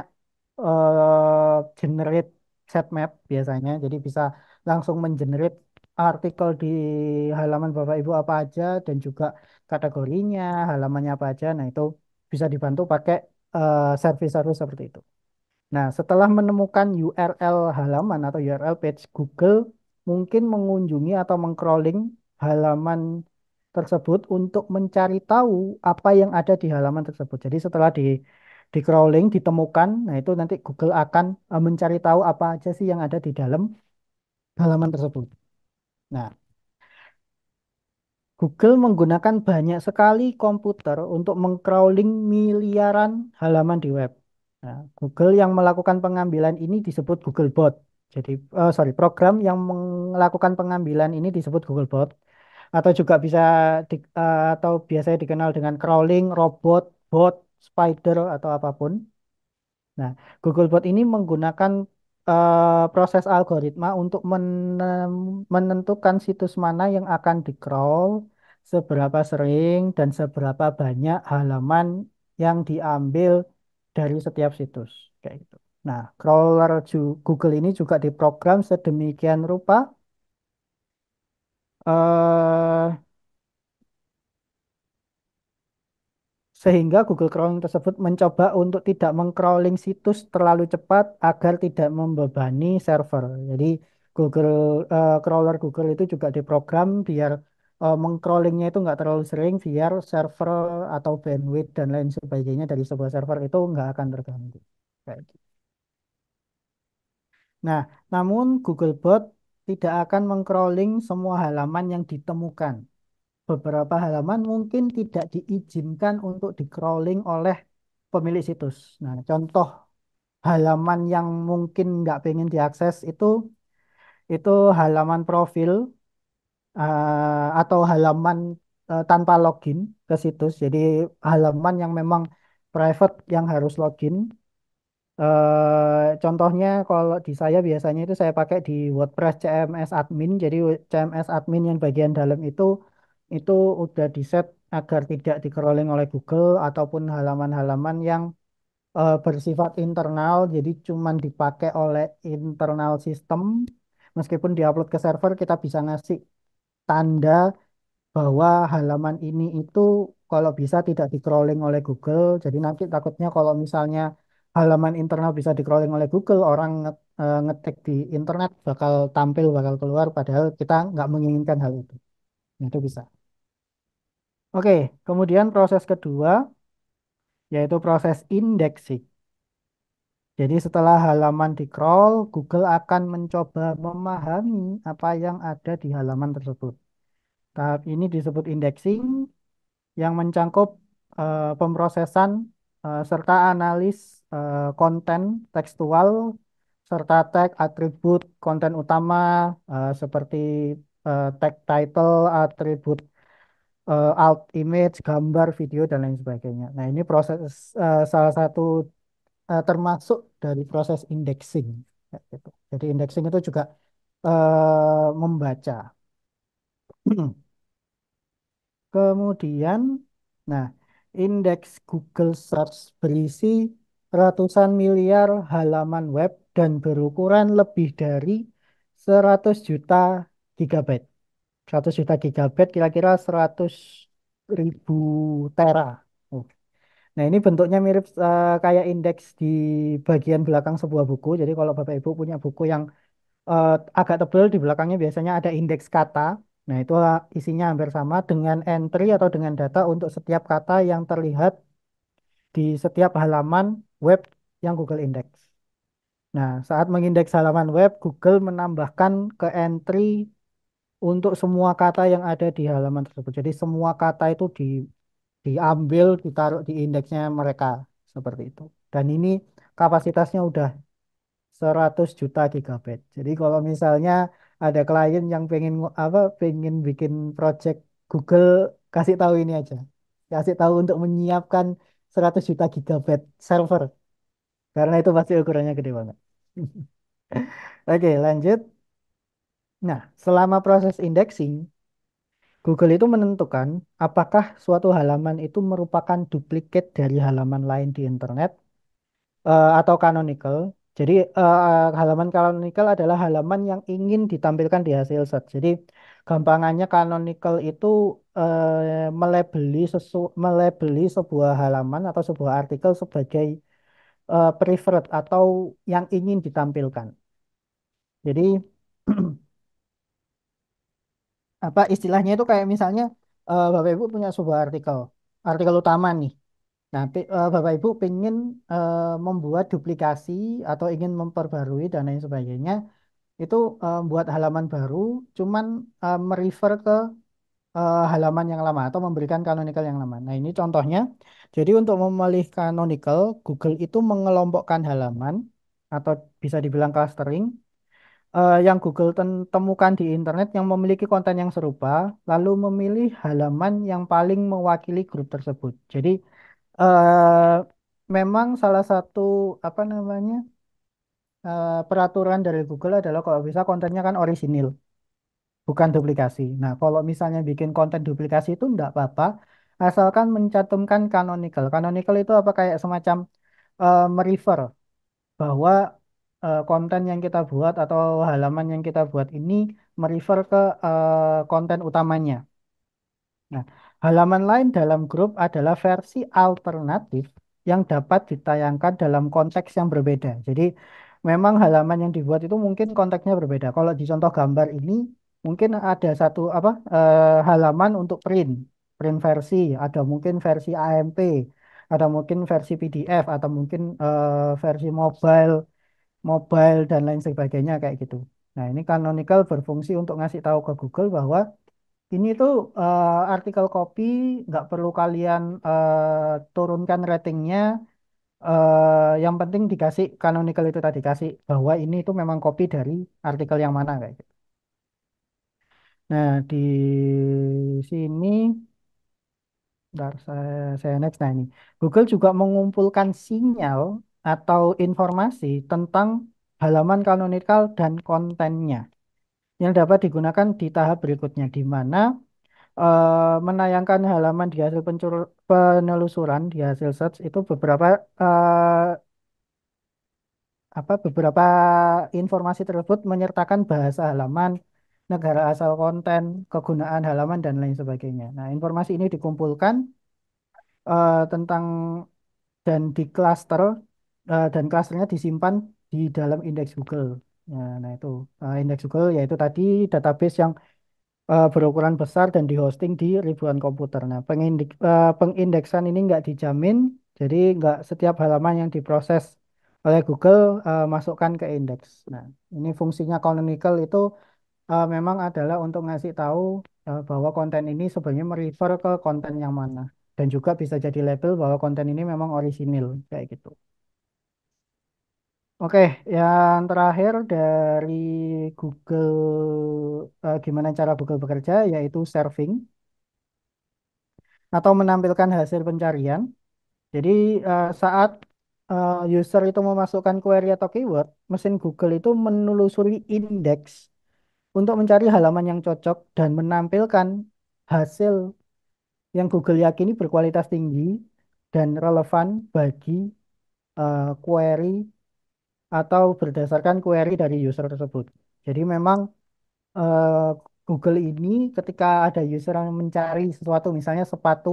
uh, generate sitemap biasanya. Jadi bisa langsung mengenerate artikel di halaman Bapak Ibu apa aja dan juga kategorinya, halamannya apa aja. Nah, itu bisa dibantu pakai eh, service service uh, seperti itu. Nah, setelah menemukan URL halaman atau URL page Google mungkin mengunjungi atau mengcrawling halaman tersebut untuk mencari tahu apa yang ada di halaman tersebut. Jadi setelah di di crawling ditemukan, nah itu nanti Google akan eh, mencari tahu apa aja sih yang ada di dalam halaman tersebut. Nah, Google menggunakan banyak sekali komputer untuk mengcrawling miliaran halaman di web. Nah, Google yang melakukan pengambilan ini disebut Googlebot. Jadi, uh, sorry, program yang melakukan pengambilan ini disebut Googlebot atau juga bisa di, uh, atau biasanya dikenal dengan crawling, robot, bot, spider atau apapun. Nah, Googlebot ini menggunakan uh, proses algoritma untuk menentukan situs mana yang akan di crawl, seberapa sering dan seberapa banyak halaman yang diambil dari setiap situs kayak gitu. Nah, crawler Google ini juga diprogram sedemikian rupa Uh, sehingga Google Chrome tersebut mencoba untuk tidak mengcrawling situs terlalu cepat agar tidak membebani server. Jadi Google uh, crawler Google itu juga diprogram biar uh, mengcrawlingnya itu nggak terlalu sering biar server atau bandwidth dan lain sebagainya dari sebuah server itu nggak akan terganggu kayak gitu. Nah, namun Googlebot tidak akan mengcrawling semua halaman yang ditemukan. Beberapa halaman mungkin tidak diizinkan untuk dikrawling oleh pemilik situs. Nah, contoh halaman yang mungkin nggak pengen diakses itu itu halaman profil uh, atau halaman uh, tanpa login ke situs. Jadi halaman yang memang private yang harus login Eh, contohnya kalau di saya biasanya itu saya pakai di WordPress CMS admin. Jadi CMS admin yang bagian dalam itu itu udah di set agar tidak di oleh Google ataupun halaman-halaman yang uh, bersifat internal. Jadi cuman dipakai oleh internal sistem. Meskipun diupload ke server kita bisa ngasih tanda bahwa halaman ini itu kalau bisa tidak di oleh Google. Jadi nanti takutnya kalau misalnya halaman internal bisa di crawling oleh Google, orang eh, ngetik di internet bakal tampil bakal keluar padahal kita nggak menginginkan hal itu. itu bisa. Oke, kemudian proses kedua yaitu proses indexing. Jadi setelah halaman di crawl, Google akan mencoba memahami apa yang ada di halaman tersebut. Tahap ini disebut indexing yang mencangkup uh, pemrosesan uh, serta analis Eh, konten tekstual serta tag atribut konten utama uh, seperti uh, tag title, atribut uh, alt image, gambar, video dan lain sebagainya. Nah, ini proses uh, salah satu uh, termasuk dari proses indexing gitu. Jadi indexing itu juga uh, membaca. Kemudian nah, indeks Google Search berisi ratusan miliar halaman web dan berukuran lebih dari 100 juta gigabyte. 100 juta gigabyte kira-kira 100 ribu tera. Nah ini bentuknya mirip uh, kayak indeks di bagian belakang sebuah buku. Jadi kalau Bapak Ibu punya buku yang uh, agak tebal di belakangnya biasanya ada indeks kata. Nah itu eh, isinya hampir sama dengan entry atau dengan data untuk setiap kata yang terlihat di setiap halaman web yang Google Index. Nah, saat mengindeks halaman web, Google menambahkan ke entry untuk semua kata yang ada di halaman tersebut. Jadi semua kata itu di diambil, ditaruh di indeksnya mereka seperti itu. Dan ini kapasitasnya udah 100 juta gigabyte. Jadi kalau misalnya ada klien yang pengen apa pengen bikin project Google kasih tahu ini aja. Kasih tahu untuk menyiapkan 100 juta gigabyte server karena itu pasti ukurannya gede banget oke lanjut nah selama proses indexing Google itu menentukan apakah suatu halaman itu merupakan duplikat dari halaman lain di internet uh, atau canonical jadi uh, halaman canonical adalah halaman yang ingin ditampilkan di hasil search jadi gampangannya canonical itu eh, melebeli sesu melebeli sebuah halaman atau sebuah artikel sebagai eh, preferred atau yang ingin ditampilkan. Jadi apa istilahnya itu kayak misalnya eh, Bapak Ibu punya sebuah artikel, artikel utama nih. Nah, eh, Bapak Ibu ingin eh, membuat duplikasi atau ingin memperbarui dan lain sebagainya itu uh, buat halaman baru cuman uh, merefer ke uh, halaman yang lama atau memberikan canonical yang lama. Nah, ini contohnya. Jadi untuk memilih canonical, Google itu mengelompokkan halaman atau bisa dibilang clustering uh, yang Google temukan di internet yang memiliki konten yang serupa, lalu memilih halaman yang paling mewakili grup tersebut. Jadi uh, memang salah satu apa namanya? uh, peraturan dari Google adalah kalau bisa kontennya kan orisinil, bukan duplikasi. Nah, kalau misalnya bikin konten duplikasi itu enggak apa-apa, asalkan mencantumkan canonical. Canonical itu apa kayak semacam uh, merefer bahwa uh, konten yang kita buat atau halaman yang kita buat ini merefer ke uh, konten utamanya. Nah, halaman lain dalam grup adalah versi alternatif yang dapat ditayangkan dalam konteks yang berbeda. Jadi memang halaman yang dibuat itu mungkin hmm. konteksnya berbeda. Kalau di contoh gambar ini mungkin ada satu apa eh, halaman untuk print, print versi, ada mungkin versi AMP, ada mungkin versi PDF atau mungkin eh, versi mobile, mobile dan lain sebagainya kayak gitu. Nah, ini canonical berfungsi untuk ngasih tahu ke Google bahwa ini tuh uh, artikel copy nggak perlu kalian uh, turunkan ratingnya uh, yang penting dikasih canonical itu tadi kasih bahwa ini itu memang copy dari artikel yang mana kayak gitu. Nah, di sini Bentar, saya, saya next. Nah, ini Google juga mengumpulkan sinyal atau informasi tentang halaman kanonikal dan kontennya yang dapat digunakan di tahap berikutnya, di mana uh, menayangkan halaman di hasil pencur- penelusuran di hasil search itu beberapa uh, apa beberapa informasi tersebut menyertakan bahasa halaman, negara asal konten, kegunaan halaman dan lain sebagainya. Nah, informasi ini dikumpulkan uh, tentang dan di cluster uh, eh, dan klasternya disimpan di dalam indeks Google. Nah, nah itu uh, indeks Google yaitu tadi database yang uh, berukuran besar dan dihosting di ribuan komputer. Nah, pengindik, uh, pengindeksan ini nggak dijamin, jadi nggak setiap halaman yang diproses oleh Google uh, masukkan ke indeks. Nah, ini fungsinya canonical itu uh, memang adalah untuk ngasih tahu uh, bahwa konten ini sebenarnya merefer ke konten yang mana dan juga bisa jadi label bahwa konten ini memang orisinil kayak gitu. Oke, yang terakhir dari Google, uh, gimana cara Google bekerja, yaitu serving atau menampilkan hasil pencarian. Jadi, uh, saat uh, user itu memasukkan query atau keyword, mesin Google itu menelusuri indeks untuk mencari halaman yang cocok dan menampilkan hasil yang Google yakini berkualitas tinggi dan relevan bagi uh, query atau berdasarkan query dari user tersebut. Jadi memang uh, Google ini ketika ada user yang mencari sesuatu misalnya sepatu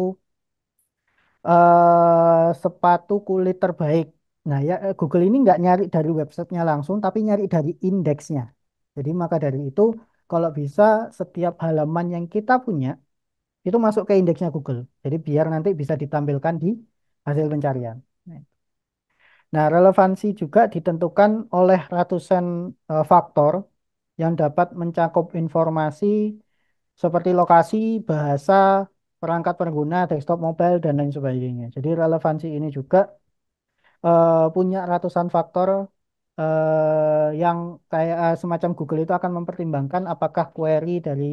uh, sepatu kulit terbaik. Nah ya Google ini nggak nyari dari websitenya langsung tapi nyari dari indeksnya. Jadi maka dari itu kalau bisa setiap halaman yang kita punya itu masuk ke indeksnya Google. Jadi biar nanti bisa ditampilkan di hasil pencarian. Nah, relevansi juga ditentukan oleh ratusan uh, faktor yang dapat mencakup informasi seperti lokasi, bahasa, perangkat pengguna, desktop mobile, dan lain sebagainya. Jadi relevansi ini juga uh, punya ratusan faktor uh, yang kayak uh, semacam Google itu akan mempertimbangkan apakah query dari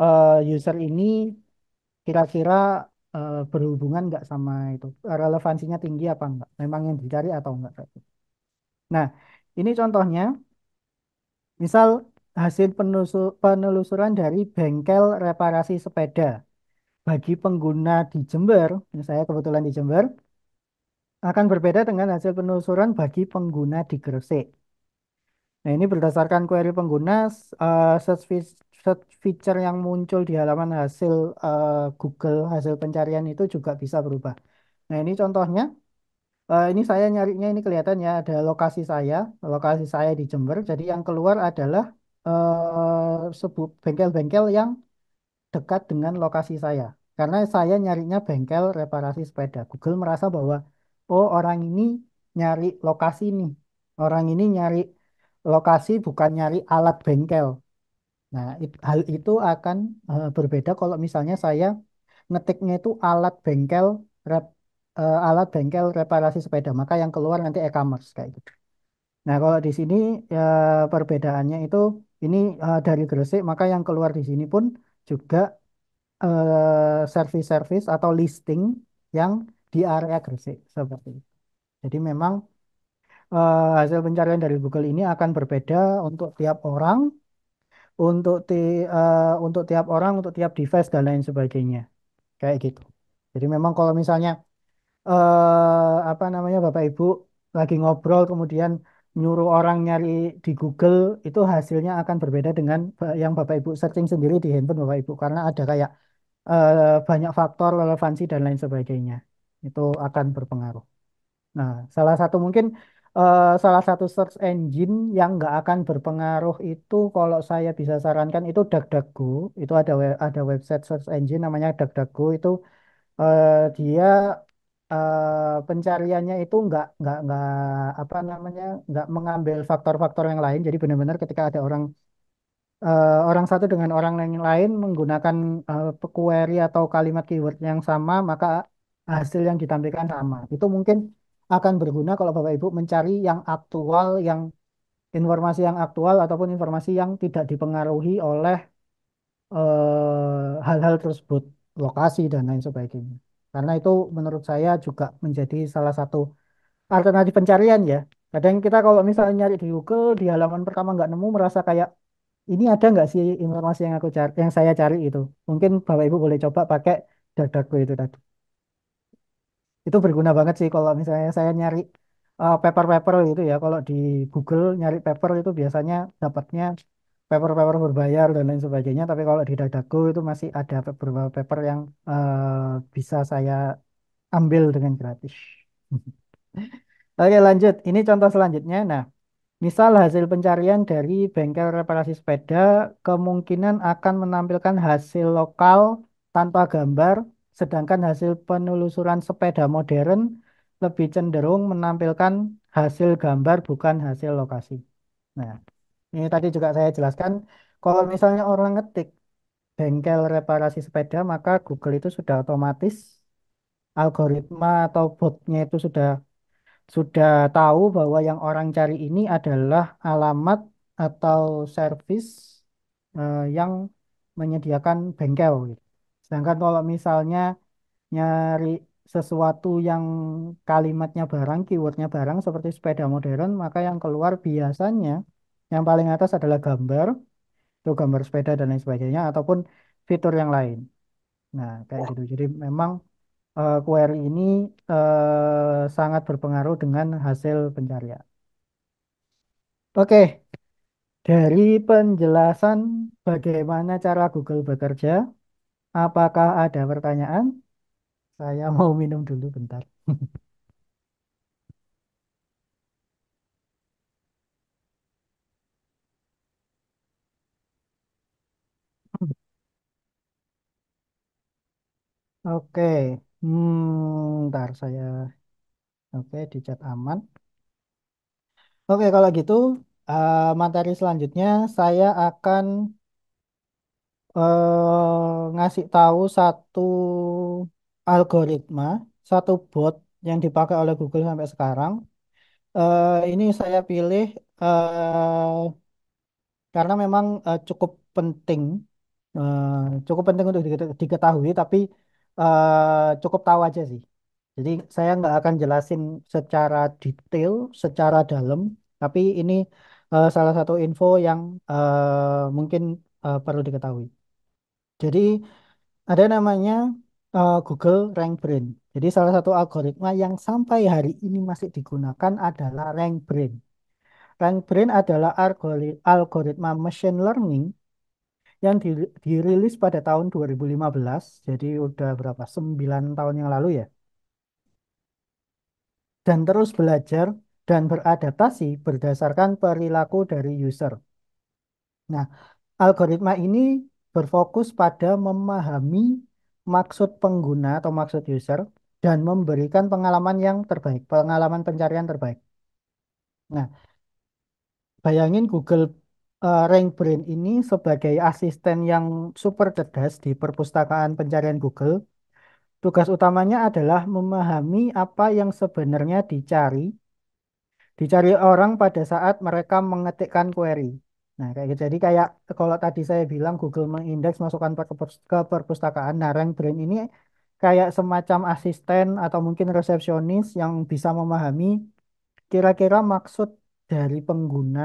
uh, user ini kira-kira Eh, berhubungan nggak sama itu relevansinya tinggi apa enggak memang yang dicari atau enggak nah ini contohnya misal hasil penelusuran dari bengkel reparasi sepeda bagi pengguna di Jember saya kebetulan di Jember akan berbeda dengan hasil penelusuran bagi pengguna di Gresik Nah, ini berdasarkan query pengguna uh, eh, service search feature yang muncul di halaman hasil uh, Google, hasil pencarian itu juga bisa berubah. Nah, ini contohnya. Uh, ini saya nyarinya ini kelihatan ya ada lokasi saya, lokasi saya di Jember. Jadi yang keluar adalah uh, bengkel-bengkel yang dekat dengan lokasi saya. Karena saya nyarinya bengkel reparasi sepeda. Google merasa bahwa oh orang ini nyari lokasi nih. Orang ini nyari lokasi bukan nyari alat bengkel. Nah, hal itu akan uh, berbeda kalau misalnya saya ngetiknya itu alat bengkel rep, uh, alat bengkel reparasi sepeda, maka yang keluar nanti e-commerce kayak gitu. Nah, kalau di sini uh, perbedaannya itu ini uh, dari Gresik, maka yang keluar di sini pun juga service-service atau listing yang di area Gresik seperti itu. Jadi memang uh, hasil pencarian dari Google ini akan berbeda untuk tiap orang untuk ti, uh, untuk tiap orang, untuk tiap device dan lain sebagainya. Kayak gitu. Jadi memang kalau misalnya uh, apa namanya Bapak Ibu lagi ngobrol kemudian nyuruh orang nyari di Google itu hasilnya akan berbeda dengan yang Bapak Ibu searching sendiri di handphone Bapak Ibu karena ada kayak uh, banyak faktor relevansi dan lain sebagainya. Itu akan berpengaruh. Nah, salah satu mungkin Uh, salah satu search engine yang nggak akan berpengaruh itu kalau saya bisa sarankan itu DuckDuckGo itu ada we- ada website search engine namanya DuckDuckGo itu uh, dia uh, pencariannya itu nggak nggak nggak apa namanya nggak mengambil faktor-faktor yang lain jadi benar-benar ketika ada orang uh, orang satu dengan orang yang lain menggunakan uh, query atau kalimat keyword yang sama maka hasil yang ditampilkan sama itu mungkin akan berguna kalau Bapak Ibu mencari yang aktual, yang informasi yang aktual ataupun informasi yang tidak dipengaruhi oleh eh, hal-hal eh, tersebut, lokasi dan lain sebagainya. Karena itu menurut saya juga menjadi salah satu alternatif pencarian ya. Kadang kita kalau misalnya nyari di Google di halaman pertama nggak nemu merasa kayak ini ada nggak sih informasi yang aku cari, yang saya cari itu. Mungkin Bapak Ibu boleh coba pakai dadaku itu tadi itu berguna banget sih kalau misalnya saya nyari eh, paper-paper uh, gitu ya kalau di Google nyari paper itu biasanya dapatnya paper-paper berbayar dan lain sebagainya tapi kalau di Dagdago itu masih ada beberapa paper yang uh, bisa saya ambil dengan gratis oke lanjut ini contoh selanjutnya nah misal hasil pencarian dari bengkel reparasi sepeda kemungkinan akan menampilkan hasil lokal tanpa gambar sedangkan hasil penelusuran sepeda modern lebih cenderung menampilkan hasil gambar bukan hasil lokasi. Nah, ini tadi juga saya jelaskan, kalau misalnya orang ngetik bengkel reparasi sepeda, maka Google itu sudah otomatis algoritma atau botnya itu sudah sudah tahu bahwa yang orang cari ini adalah alamat atau service uh, yang menyediakan bengkel gitu. Sedangkan kalau misalnya nyari sesuatu yang kalimatnya barang, keywordnya barang seperti sepeda modern, maka yang keluar biasanya yang paling atas adalah gambar, itu gambar sepeda dan lain sebagainya, ataupun fitur yang lain. Nah, kayak gitu. Jadi memang uh, query ini uh, sangat berpengaruh dengan hasil pencarian. Oke, dari penjelasan bagaimana cara Google bekerja, Apakah ada pertanyaan? Saya mau minum dulu bentar. Oke, hmm, ntar saya oke di chat aman. Oke, kalau gitu uh, materi selanjutnya saya akan eh, ngasih tahu satu algoritma, satu bot yang dipakai oleh Google sampai sekarang. Eh, ini saya pilih eh, karena memang eh, cukup penting, eh, cukup penting untuk diketahui, tapi eh, cukup tahu aja sih. Jadi saya nggak akan jelasin secara detail, secara dalam, tapi ini uh, salah satu info yang uh, mungkin uh, perlu diketahui. Jadi ada namanya uh, Google RankBrain. Jadi salah satu algoritma yang sampai hari ini masih digunakan adalah RankBrain. RankBrain adalah algoritma machine learning yang dirilis pada tahun 2015. Jadi udah berapa? 9 tahun yang lalu ya. Dan terus belajar dan beradaptasi berdasarkan perilaku dari user. Nah, algoritma ini berfokus pada memahami maksud pengguna atau maksud user dan memberikan pengalaman yang terbaik, pengalaman pencarian terbaik. Nah, bayangin Google uh, eh, Rank Brain ini sebagai asisten yang super cerdas di perpustakaan pencarian Google. Tugas utamanya adalah memahami apa yang sebenarnya dicari, dicari orang pada saat mereka mengetikkan query. Nah, kayak gitu. Jadi kayak kalau tadi saya bilang Google mengindeks masukan ke, perpustakaan, nah Rank Brain ini kayak semacam asisten atau mungkin resepsionis yang bisa memahami kira-kira maksud dari pengguna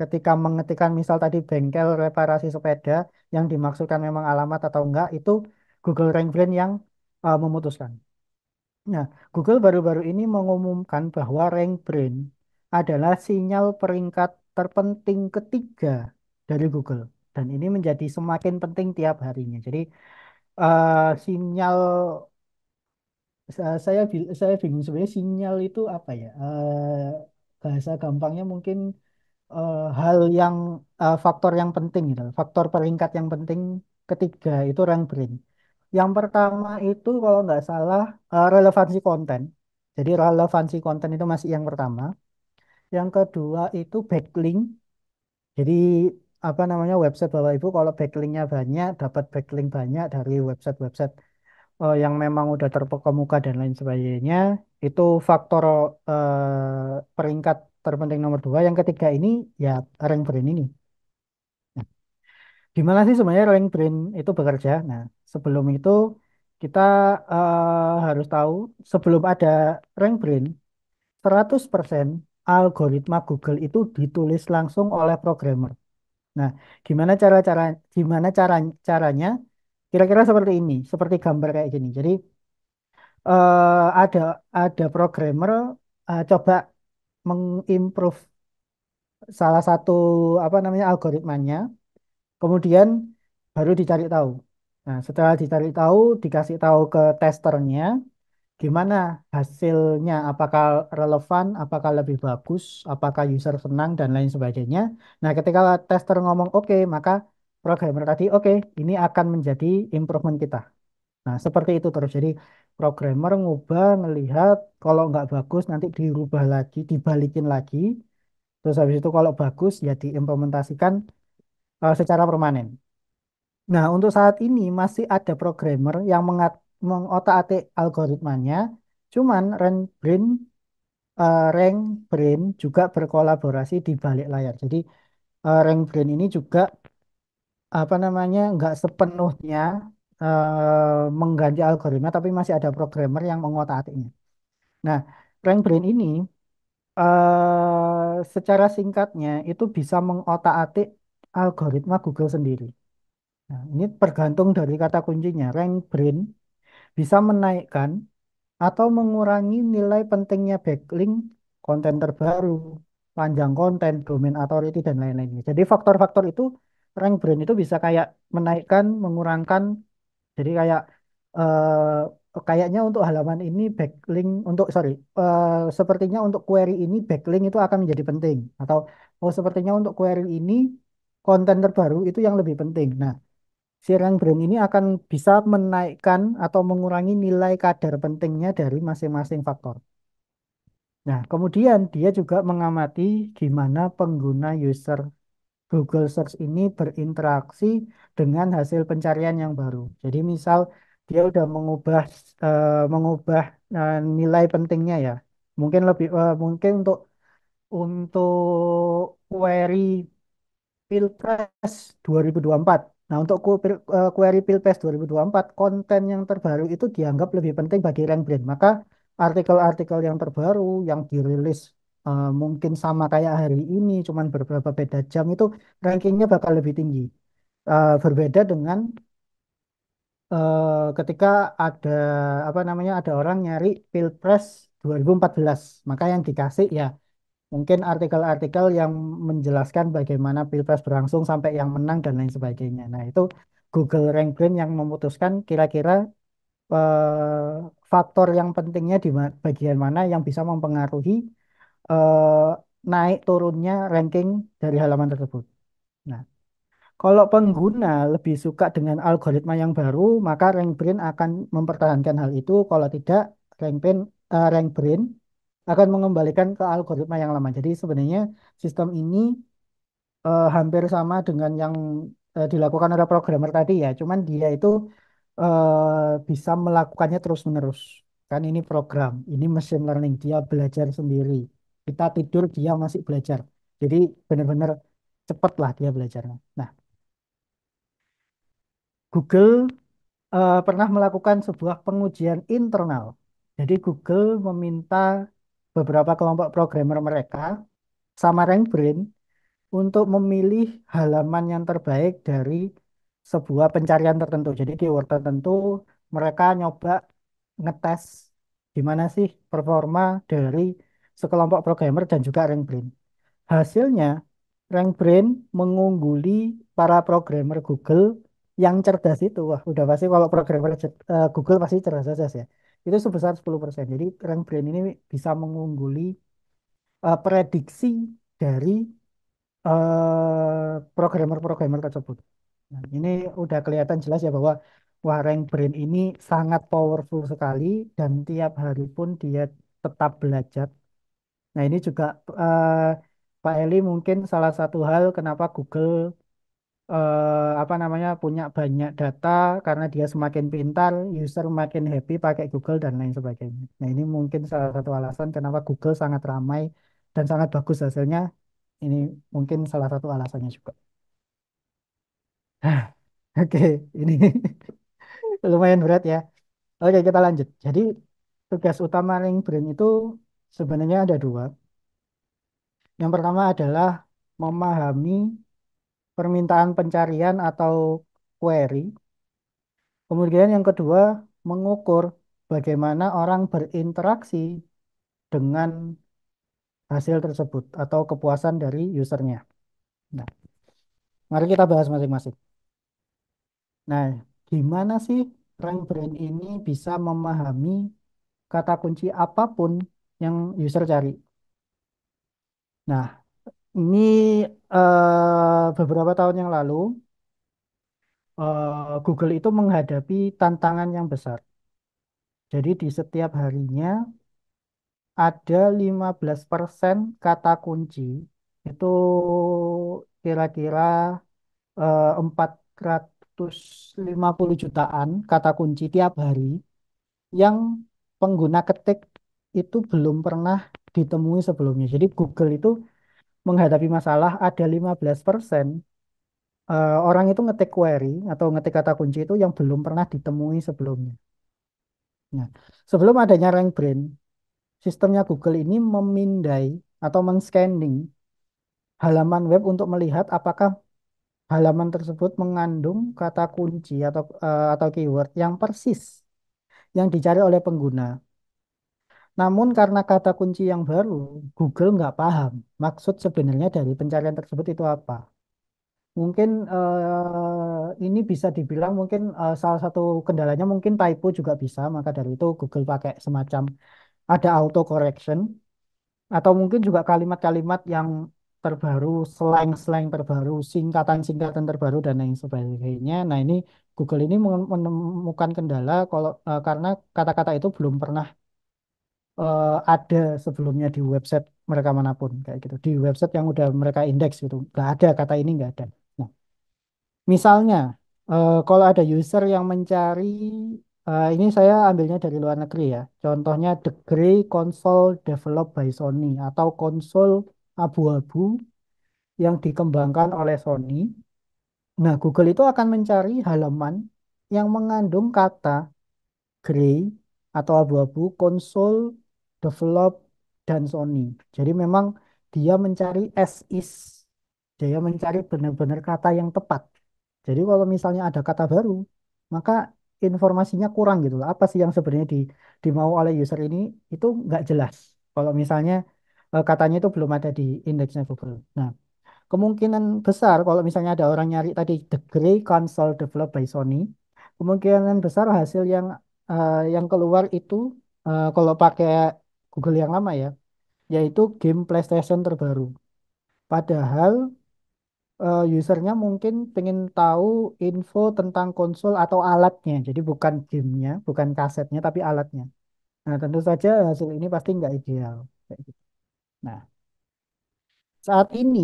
ketika mengetikkan misal tadi bengkel reparasi sepeda yang dimaksudkan memang alamat atau enggak itu Google Rank Brain yang uh, memutuskan. Nah, Google baru-baru ini mengumumkan bahwa Rank Brain adalah sinyal peringkat terpenting ketiga dari Google dan ini menjadi semakin penting tiap harinya. Jadi uh, sinyal eh, saya saya bingung sebenarnya sinyal itu apa ya? Uh, bahasa gampangnya mungkin uh, hal yang uh, faktor yang penting gitu, faktor peringkat yang penting ketiga itu rank brain. Yang pertama itu kalau nggak salah uh, relevansi konten. Jadi relevansi konten itu masih yang pertama. Yang kedua itu backlink. Jadi apa namanya website Bapak Ibu kalau backlinknya banyak, dapat backlink banyak dari website-website uh, yang memang udah terkemuka dan lain sebagainya, itu faktor uh, peringkat terpenting nomor dua. Yang ketiga ini ya rank brand ini. Nah, gimana sih sebenarnya rank brand itu bekerja? Nah, sebelum itu kita uh, harus tahu sebelum ada rank brand 100% algoritma Google itu ditulis langsung oleh programmer. Nah, gimana cara cara gimana cara caranya? Kira-kira seperti ini, seperti gambar kayak gini. Jadi uh, ada ada programmer uh, coba mengimprove salah satu apa namanya algoritmanya, kemudian baru dicari tahu. Nah, setelah dicari tahu, dikasih tahu ke testernya, Gimana hasilnya? Apakah relevan? Apakah lebih bagus? Apakah user senang dan lain sebagainya? Nah, ketika tester ngomong oke, maka programmer tadi oke, ini akan menjadi improvement kita. Nah, seperti itu terus. Jadi programmer ngubah, ngelihat kalau nggak bagus nanti dirubah lagi, dibalikin lagi. Terus habis itu kalau bagus ya diimplementasikan uh, secara permanen. Nah, untuk saat ini masih ada programmer yang mengat mengotak-atik algoritmanya, cuman RankBrain uh, eh, RankBrain juga berkolaborasi di balik layar. Jadi uh, eh, RankBrain ini juga apa namanya nggak sepenuhnya uh, mengganti algoritma, tapi masih ada programmer yang mengotak-atiknya. Nah, rank RankBrain ini uh, secara singkatnya itu bisa mengotak-atik algoritma Google sendiri. Nah, ini tergantung dari kata kuncinya. Rank brain bisa menaikkan atau mengurangi nilai pentingnya backlink, konten terbaru, panjang konten, domain authority, dan lain-lainnya. Jadi faktor-faktor itu rank brand itu bisa kayak menaikkan, mengurangkan, jadi kayak eh, kayaknya untuk halaman ini backlink untuk sorry eh, sepertinya untuk query ini backlink itu akan menjadi penting atau oh sepertinya untuk query ini konten terbaru itu yang lebih penting. Nah si rank brand ini akan bisa menaikkan atau mengurangi nilai kadar pentingnya dari masing-masing faktor. Nah, kemudian dia juga mengamati gimana pengguna user Google Search ini berinteraksi dengan hasil pencarian yang baru. Jadi misal dia udah mengubah uh, mengubah uh, nilai pentingnya ya. Mungkin lebih uh, mungkin untuk untuk query Pilpres 2024 Nah, untuk e, pilpres dua ribu query Pilpres 2024, konten yang terbaru itu dianggap lebih penting bagi rank brand. Maka artikel-artikel yang terbaru yang dirilis uh, mungkin sama kayak hari ini, cuman beberapa beda jam itu rankingnya bakal lebih tinggi. Uh, berbeda dengan uh, ketika ada apa namanya ada orang nyari Pilpres 2014, maka yang dikasih ya mungkin artikel-artikel yang menjelaskan bagaimana pilpres berlangsung sampai yang menang dan lain sebagainya. Nah itu Google Rank Brain yang memutuskan kira-kira eh, faktor yang pentingnya di bagian mana yang bisa mempengaruhi eh, naik turunnya ranking dari halaman tersebut. Nah, kalau pengguna lebih suka dengan algoritma yang baru, maka RankBrain akan mempertahankan hal itu. Kalau tidak, RankBrain, uh, eh, RankBrain akan mengembalikan ke algoritma yang lama. Jadi sebenarnya sistem ini uh, hampir sama dengan yang uh, dilakukan oleh programmer tadi ya, cuman dia itu uh, bisa melakukannya terus-menerus. Kan ini program, ini machine learning, dia belajar sendiri. Kita tidur, dia masih belajar. Jadi benar-benar cepat lah dia belajarnya. Nah, Google uh, pernah melakukan sebuah pengujian internal. Jadi Google meminta beberapa kelompok programmer mereka sama RankBrain untuk memilih halaman yang terbaik dari sebuah pencarian tertentu. Jadi keyword tertentu mereka nyoba ngetes gimana sih performa dari sekelompok programmer dan juga RankBrain. Hasilnya RankBrain mengungguli para programmer Google yang cerdas itu. Wah, udah pasti kalau programmer eh, Google pasti cerdas cerdas ya itu sebesar 10%. Jadi rank brand ini bisa mengungguli uh, prediksi dari programmer eh, programmer-programmer tersebut. Nah, ini udah kelihatan jelas ya bahwa wah rank brand ini sangat powerful sekali dan tiap hari pun dia tetap belajar. Nah, ini juga uh, Pak Eli mungkin salah satu hal kenapa Google eh, apa namanya punya banyak data karena dia semakin pintar, user makin happy pakai Google dan lain sebagainya. Nah, ini mungkin salah satu alasan kenapa Google sangat ramai dan sangat bagus hasilnya. Ini mungkin salah satu alasannya juga. Oke, ini lumayan berat ya. Oke, kita lanjut. Jadi tugas utama link brain itu sebenarnya ada dua. Yang pertama adalah memahami permintaan pencarian atau query. Kemudian yang kedua, mengukur bagaimana orang berinteraksi dengan hasil tersebut atau kepuasan dari usernya. Nah, mari kita bahas masing-masing. Nah, gimana sih rank brand ini bisa memahami kata kunci apapun yang user cari? Nah, ini uh, beberapa tahun yang lalu uh, Google itu menghadapi tantangan yang besar. Jadi di setiap harinya ada 15% kata kunci itu kira-kira eh, uh, 450 jutaan kata kunci tiap hari yang pengguna ketik itu belum pernah ditemui sebelumnya. Jadi Google itu menghadapi masalah ada 15% uh, eh, orang itu ngetik query atau ngetik kata kunci itu yang belum pernah ditemui sebelumnya. Nah, sebelum adanya rank brain, sistemnya Google ini memindai atau men-scanning halaman web untuk melihat apakah halaman tersebut mengandung kata kunci atau uh, atau keyword yang persis yang dicari oleh pengguna. Namun karena kata kunci yang baru, Google nggak paham maksud sebenarnya dari pencarian tersebut itu apa. Mungkin uh, ini bisa dibilang mungkin uh, salah satu kendalanya mungkin typo juga bisa, maka dari itu Google pakai semacam ada auto correction atau mungkin juga kalimat-kalimat yang terbaru, slang-slang terbaru, singkatan-singkatan terbaru dan lain sebagainya. Nah, ini Google ini menemukan kendala kalau uh, karena kata-kata itu belum pernah uh, ada sebelumnya di website mereka manapun kayak gitu di website yang udah mereka indeks gitu nggak ada kata ini nggak ada nah misalnya uh, kalau ada user yang mencari uh, ini saya ambilnya dari luar negeri ya contohnya the grey console developed by Sony atau konsol abu-abu yang dikembangkan oleh Sony nah Google itu akan mencari halaman yang mengandung kata grey atau abu-abu konsol develop dan Sony. Jadi memang dia mencari as is. Dia mencari benar-benar kata yang tepat. Jadi kalau misalnya ada kata baru, maka informasinya kurang gitu loh. Apa sih yang sebenarnya di, dimau oleh user ini itu nggak jelas. Kalau misalnya eh, katanya itu belum ada di indeksnya Google. Nah, kemungkinan besar kalau misalnya ada orang nyari tadi the Grey Console developed by Sony, kemungkinan besar hasil yang uh, yang keluar itu uh, kalau pakai Google yang lama ya, yaitu game PlayStation terbaru. Padahal uh, usernya mungkin pengen tahu info tentang konsol atau alatnya, jadi bukan gamenya, bukan kasetnya, tapi alatnya. Nah, tentu saja hasil ini pasti nggak ideal. Gitu. Nah, saat ini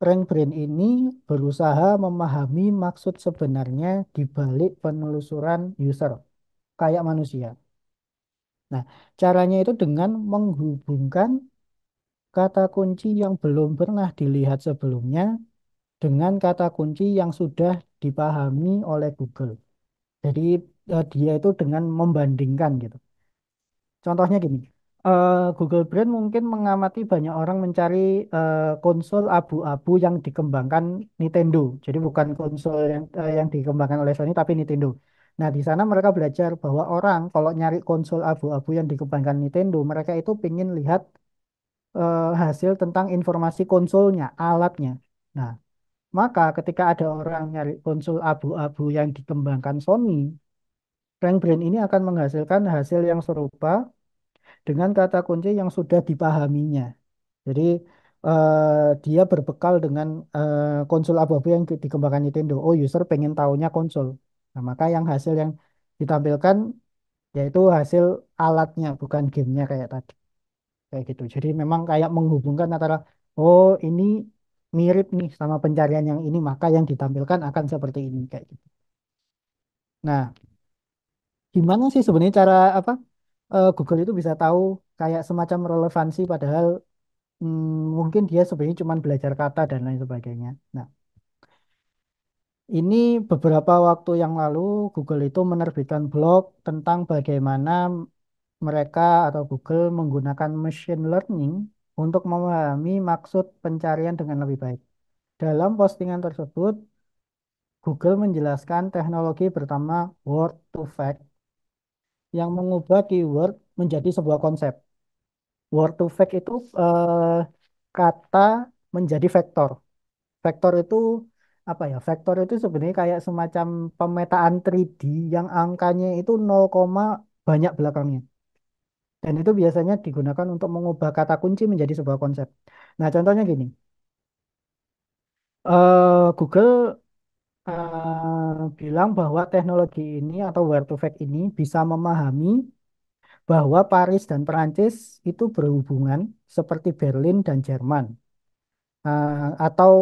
Prank brand ini berusaha memahami maksud sebenarnya di balik penelusuran user kayak manusia. Nah, caranya itu dengan menghubungkan kata kunci yang belum pernah dilihat sebelumnya dengan kata kunci yang sudah dipahami oleh Google. Jadi eh, dia itu dengan membandingkan gitu. Contohnya gini, eh, Google Brand mungkin mengamati banyak orang mencari eh, konsol abu-abu yang dikembangkan Nintendo. Jadi bukan konsol yang yang dikembangkan oleh Sony tapi Nintendo. Nah, di sana mereka belajar bahwa orang kalau nyari konsol abu-abu yang dikembangkan Nintendo, mereka itu pingin lihat uh, hasil tentang informasi konsolnya, alatnya. Nah, maka ketika ada orang nyari konsol abu-abu yang dikembangkan Sony, Frank Brand ini akan menghasilkan hasil yang serupa dengan kata kunci yang sudah dipahaminya. Jadi uh, dia berbekal dengan uh, eh, konsol abu-abu yang dikembangkan Nintendo. Oh, user pengen tahunya konsol. Nah, maka yang hasil yang ditampilkan yaitu hasil alatnya bukan gamenya kayak tadi. Kayak gitu. Jadi memang kayak menghubungkan antara oh ini mirip nih sama pencarian yang ini maka yang ditampilkan akan seperti ini kayak gitu. Nah, gimana sih sebenarnya cara apa eh, Google itu bisa tahu kayak semacam relevansi padahal hmm, mungkin dia sebenarnya cuma belajar kata dan lain sebagainya. Nah, ini beberapa waktu yang lalu Google itu menerbitkan blog tentang bagaimana mereka atau Google menggunakan machine learning untuk memahami maksud pencarian dengan lebih baik. Dalam postingan tersebut, Google menjelaskan teknologi pertama Word to Fact yang mengubah keyword menjadi sebuah konsep. Word to Fact itu eh, kata menjadi vektor. Vektor itu apa ya vektor itu sebenarnya kayak semacam pemetaan 3D yang angkanya itu 0, banyak belakangnya. Dan itu biasanya digunakan untuk mengubah kata kunci menjadi sebuah konsep. Nah, contohnya gini. Uh, Google uh, bilang bahwa teknologi ini atau Word to Fact ini bisa memahami bahwa Paris dan Perancis itu berhubungan seperti Berlin dan Jerman. Uh, atau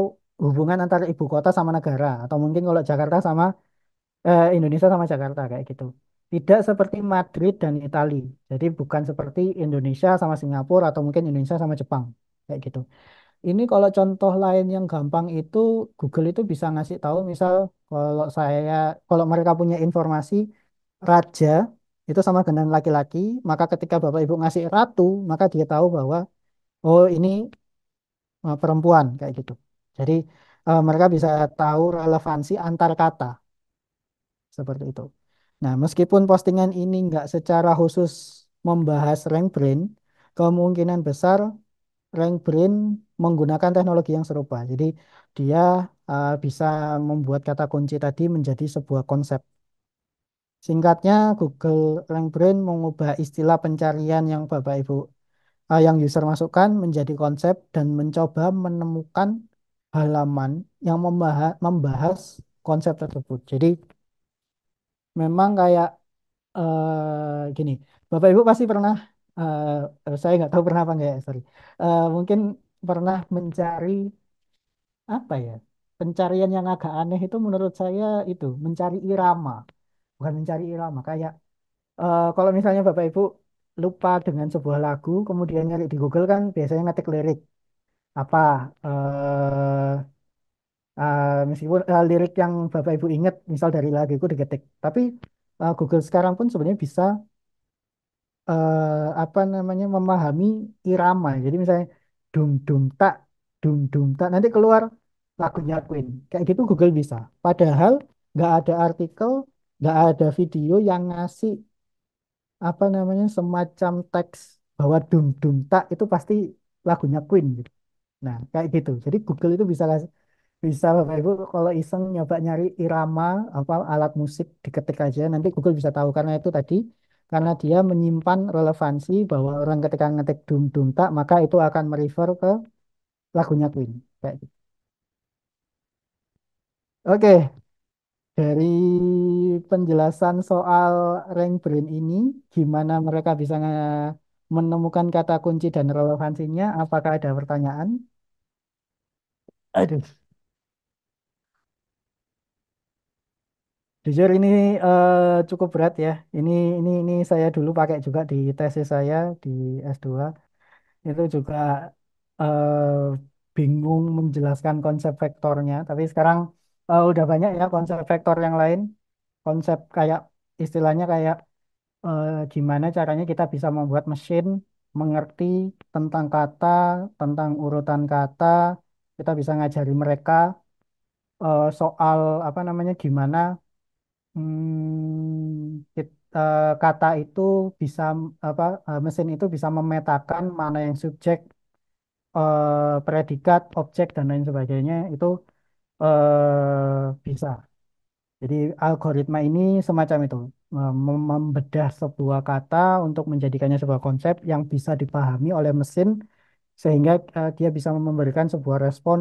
hubungan antara ibu kota sama negara atau mungkin kalau Jakarta sama eh, Indonesia sama Jakarta kayak gitu. Tidak seperti Madrid dan Italia. Jadi bukan seperti Indonesia sama Singapura atau mungkin Indonesia sama Jepang kayak gitu. Ini kalau contoh lain yang gampang itu Google itu bisa ngasih tahu misal kalau saya kalau mereka punya informasi raja itu sama dengan laki-laki, maka ketika Bapak Ibu ngasih ratu, maka dia tahu bahwa oh ini eh, perempuan kayak gitu. Jadi uh, mereka bisa tahu relevansi antar kata seperti itu. Nah, meskipun postingan ini nggak secara khusus membahas rank brain, kemungkinan besar rank brain menggunakan teknologi yang serupa. Jadi dia uh, bisa membuat kata kunci tadi menjadi sebuah konsep Singkatnya, Google Rank Brain mengubah istilah pencarian yang Bapak Ibu uh, yang user masukkan menjadi konsep dan mencoba menemukan halaman yang membahas, membahas konsep tersebut. Jadi memang kayak uh, gini, Bapak Ibu pasti pernah, uh, saya nggak tahu pernah apa nggak ya, sorry. Uh, mungkin pernah mencari apa ya, pencarian yang agak aneh itu menurut saya itu mencari irama, bukan mencari irama, kayak uh, kalau misalnya Bapak Ibu lupa dengan sebuah lagu, kemudian nyari di Google kan biasanya ngetik lirik apa eh eh, meskipun eh, lirik yang Bapak Ibu ingat misal dari lagu itu diketik tapi eh, Google sekarang pun sebenarnya bisa eh, apa namanya memahami irama jadi misalnya dum dum tak dum dum tak nanti keluar lagunya Queen kayak gitu Google bisa padahal nggak ada artikel nggak ada video yang ngasih apa namanya semacam teks bahwa dum dum tak itu pasti lagunya Queen gitu. Nah, kayak gitu. Jadi Google itu bisa bisa Bapak Ibu kalau iseng nyoba nyari irama apa alat musik diketik aja nanti Google bisa tahu karena itu tadi karena dia menyimpan relevansi bahwa orang ketika ngetik dum dum tak maka itu akan merefer ke lagunya Queen kayak gitu. Oke. Dari penjelasan soal rank brain ini gimana mereka bisa menemukan kata kunci dan relevansinya apakah ada pertanyaan? Aduh. Jujur ini uh, cukup berat ya. Ini ini ini saya dulu pakai juga di tesis saya di S2. Itu juga uh, bingung menjelaskan konsep vektornya, tapi sekarang uh, udah banyak ya konsep vektor yang lain. Konsep kayak istilahnya kayak uh, gimana caranya kita bisa membuat mesin mengerti tentang kata, tentang urutan kata, kita bisa ngajari mereka uh, soal apa namanya gimana hmm, kita, eh, kata itu bisa apa eh, mesin itu bisa memetakan mana yang subjek uh, predikat objek dan lain sebagainya itu uh, bisa jadi algoritma ini semacam itu membedah sebuah kata untuk menjadikannya sebuah konsep yang bisa dipahami oleh mesin sehingga uh, dia bisa memberikan sebuah respon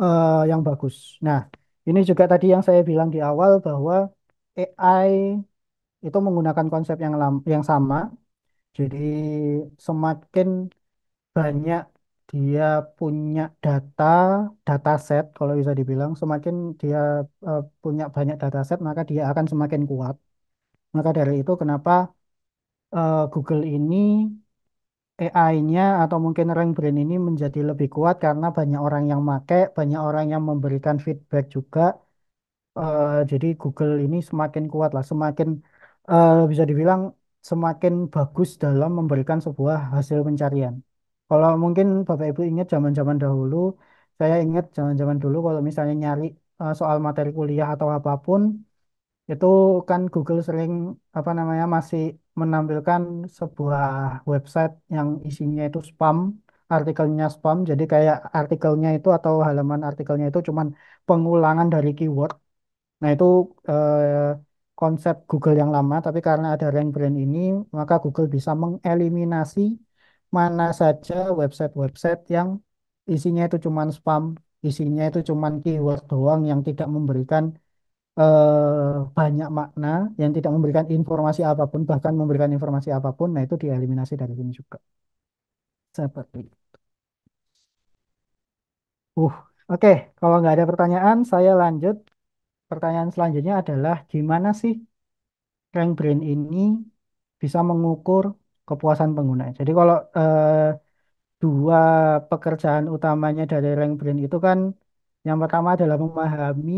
uh, yang bagus. Nah, ini juga tadi yang saya bilang di awal bahwa AI itu menggunakan konsep yang yang sama. Jadi semakin banyak dia punya data, data set, kalau bisa dibilang, semakin dia uh, punya banyak data set, maka dia akan semakin kuat. Maka dari itu kenapa uh, Google ini AI-nya atau mungkin rank brand ini menjadi lebih kuat karena banyak orang yang make, banyak orang yang memberikan feedback juga. Uh, jadi Google ini semakin kuat lah, semakin uh, bisa dibilang semakin bagus dalam memberikan sebuah hasil pencarian. Kalau mungkin Bapak Ibu ingat zaman-zaman dahulu, saya ingat zaman-zaman dulu kalau misalnya nyari uh, soal materi kuliah atau apapun, itu kan Google sering apa namanya masih menampilkan sebuah website yang isinya itu spam, artikelnya spam. Jadi kayak artikelnya itu atau halaman artikelnya itu cuman pengulangan dari keyword. Nah, itu eh, konsep Google yang lama, tapi karena ada rank brand ini, maka Google bisa mengeliminasi mana saja website-website yang isinya itu cuman spam, isinya itu cuman keyword doang yang tidak memberikan Eh, banyak makna yang tidak memberikan informasi apapun, bahkan memberikan informasi apapun, nah itu dieliminasi dari sini juga. Seperti itu. Uh, Oke, okay. kalau nggak ada pertanyaan, saya lanjut. Pertanyaan selanjutnya adalah gimana sih rank brain ini bisa mengukur kepuasan pengguna. Jadi kalau eh, dua pekerjaan utamanya dari rank brain itu kan yang pertama adalah memahami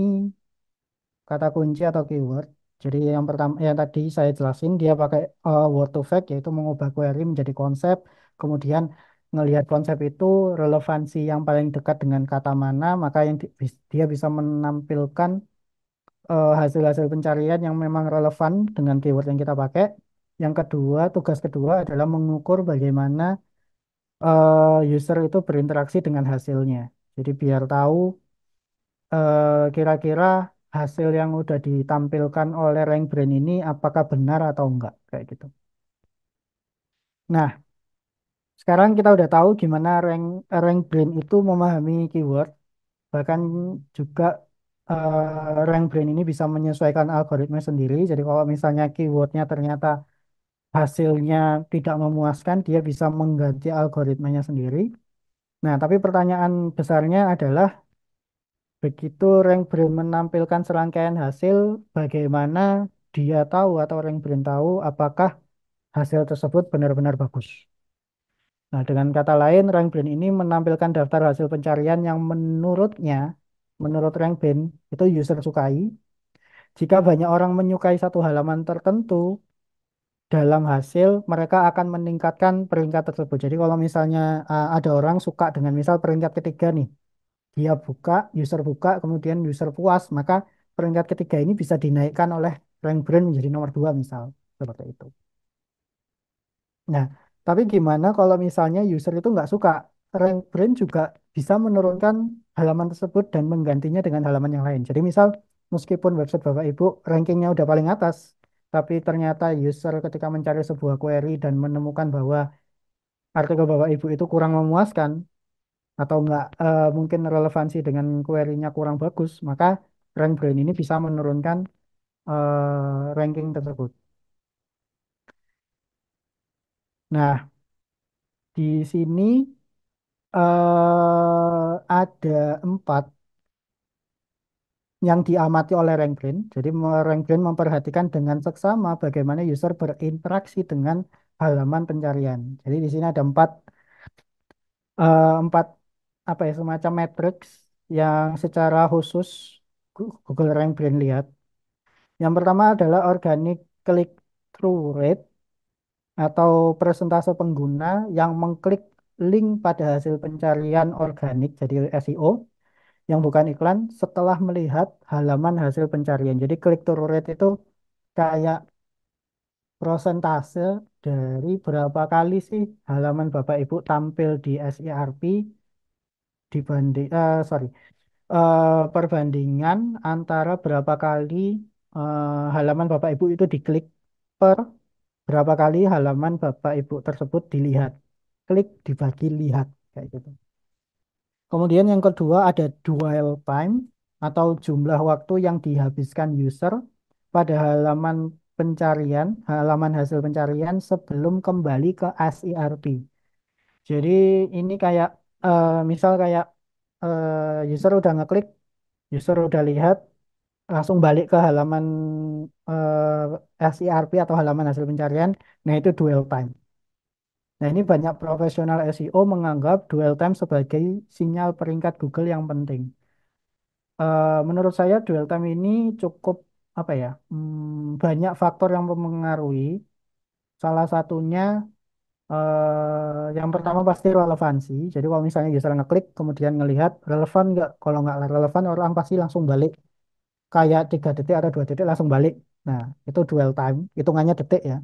kata kunci atau keyword. Jadi yang pertama yang tadi saya jelasin dia pakai uh, word to fact yaitu mengubah query menjadi konsep, kemudian ngelihat konsep itu relevansi yang paling dekat dengan kata mana, maka yang di, dia bisa menampilkan eh, hasil-hasil uh, pencarian yang memang relevan dengan keyword yang kita pakai. Yang kedua, tugas kedua adalah mengukur bagaimana uh, user itu berinteraksi dengan hasilnya. Jadi biar tahu kira-kira uh, kira -kira hasil yang udah ditampilkan oleh rank brand ini apakah benar atau enggak kayak gitu. Nah, sekarang kita udah tahu gimana rank eh, rank brand itu memahami keyword, bahkan juga uh, eh, rank brand ini bisa menyesuaikan algoritma sendiri. Jadi kalau misalnya keywordnya ternyata hasilnya tidak memuaskan, dia bisa mengganti algoritmanya sendiri. Nah, tapi pertanyaan besarnya adalah Begitu Rank Brain menampilkan serangkaian hasil, bagaimana dia tahu atau Rank Brain tahu apakah hasil tersebut benar-benar bagus. Nah, dengan kata lain, Rank Brain ini menampilkan daftar hasil pencarian yang menurutnya, menurut Rank Brain, itu user sukai. Jika banyak orang menyukai satu halaman tertentu, dalam hasil mereka akan meningkatkan peringkat tersebut. Jadi kalau misalnya eh, ada orang suka dengan misal peringkat ketiga nih, dia buka, user buka, kemudian user puas, maka peringkat ketiga ini bisa dinaikkan oleh rank brand menjadi nomor dua misal seperti itu. Nah, tapi gimana kalau misalnya user itu nggak suka, rank brand juga bisa menurunkan halaman tersebut dan menggantinya dengan halaman yang lain. Jadi misal meskipun website Bapak Ibu rankingnya udah paling atas, tapi ternyata user ketika mencari sebuah query dan menemukan bahwa artikel Bapak Ibu itu kurang memuaskan, atau enggak uh, mungkin relevansi dengan query-nya kurang bagus, maka rank brain ini bisa menurunkan uh, ranking tersebut. Nah, di sini uh, ada empat yang diamati oleh rank brain Jadi rank brain memperhatikan dengan seksama bagaimana user berinteraksi dengan halaman pencarian. Jadi di sini ada empat uh, empat apa ya semacam matrix yang secara khusus Google Rank Brand lihat. Yang pertama adalah organic click through rate atau persentase pengguna yang mengklik link pada hasil pencarian organik jadi SEO yang bukan iklan setelah melihat halaman hasil pencarian. Jadi click through rate itu kayak persentase dari berapa kali sih halaman Bapak Ibu tampil di SERP dibanding uh, sorry uh, perbandingan antara berapa kali uh, halaman Bapak Ibu itu diklik per berapa kali halaman Bapak Ibu tersebut dilihat. Klik dibagi lihat kayak gitu. Kemudian yang kedua ada dwell time atau jumlah waktu yang dihabiskan user pada halaman pencarian, halaman hasil pencarian sebelum kembali ke SERP. Jadi ini kayak uh, misal kayak uh, user udah ngeklik, user udah lihat, langsung balik ke halaman uh, eh, SERP atau halaman hasil pencarian, nah itu dwell time. Nah ini banyak profesional SEO menganggap dwell time sebagai sinyal peringkat Google yang penting. Uh, menurut saya dwell time ini cukup apa ya, hmm, banyak faktor yang mempengaruhi. Salah satunya Uh, yang pertama pasti relevansi. Jadi kalau misalnya user ngeklik kemudian ngelihat relevan nggak, kalau nggak relevan orang pasti langsung balik kayak tiga detik atau dua detik langsung balik. Nah itu dwell time, hitungannya detik ya.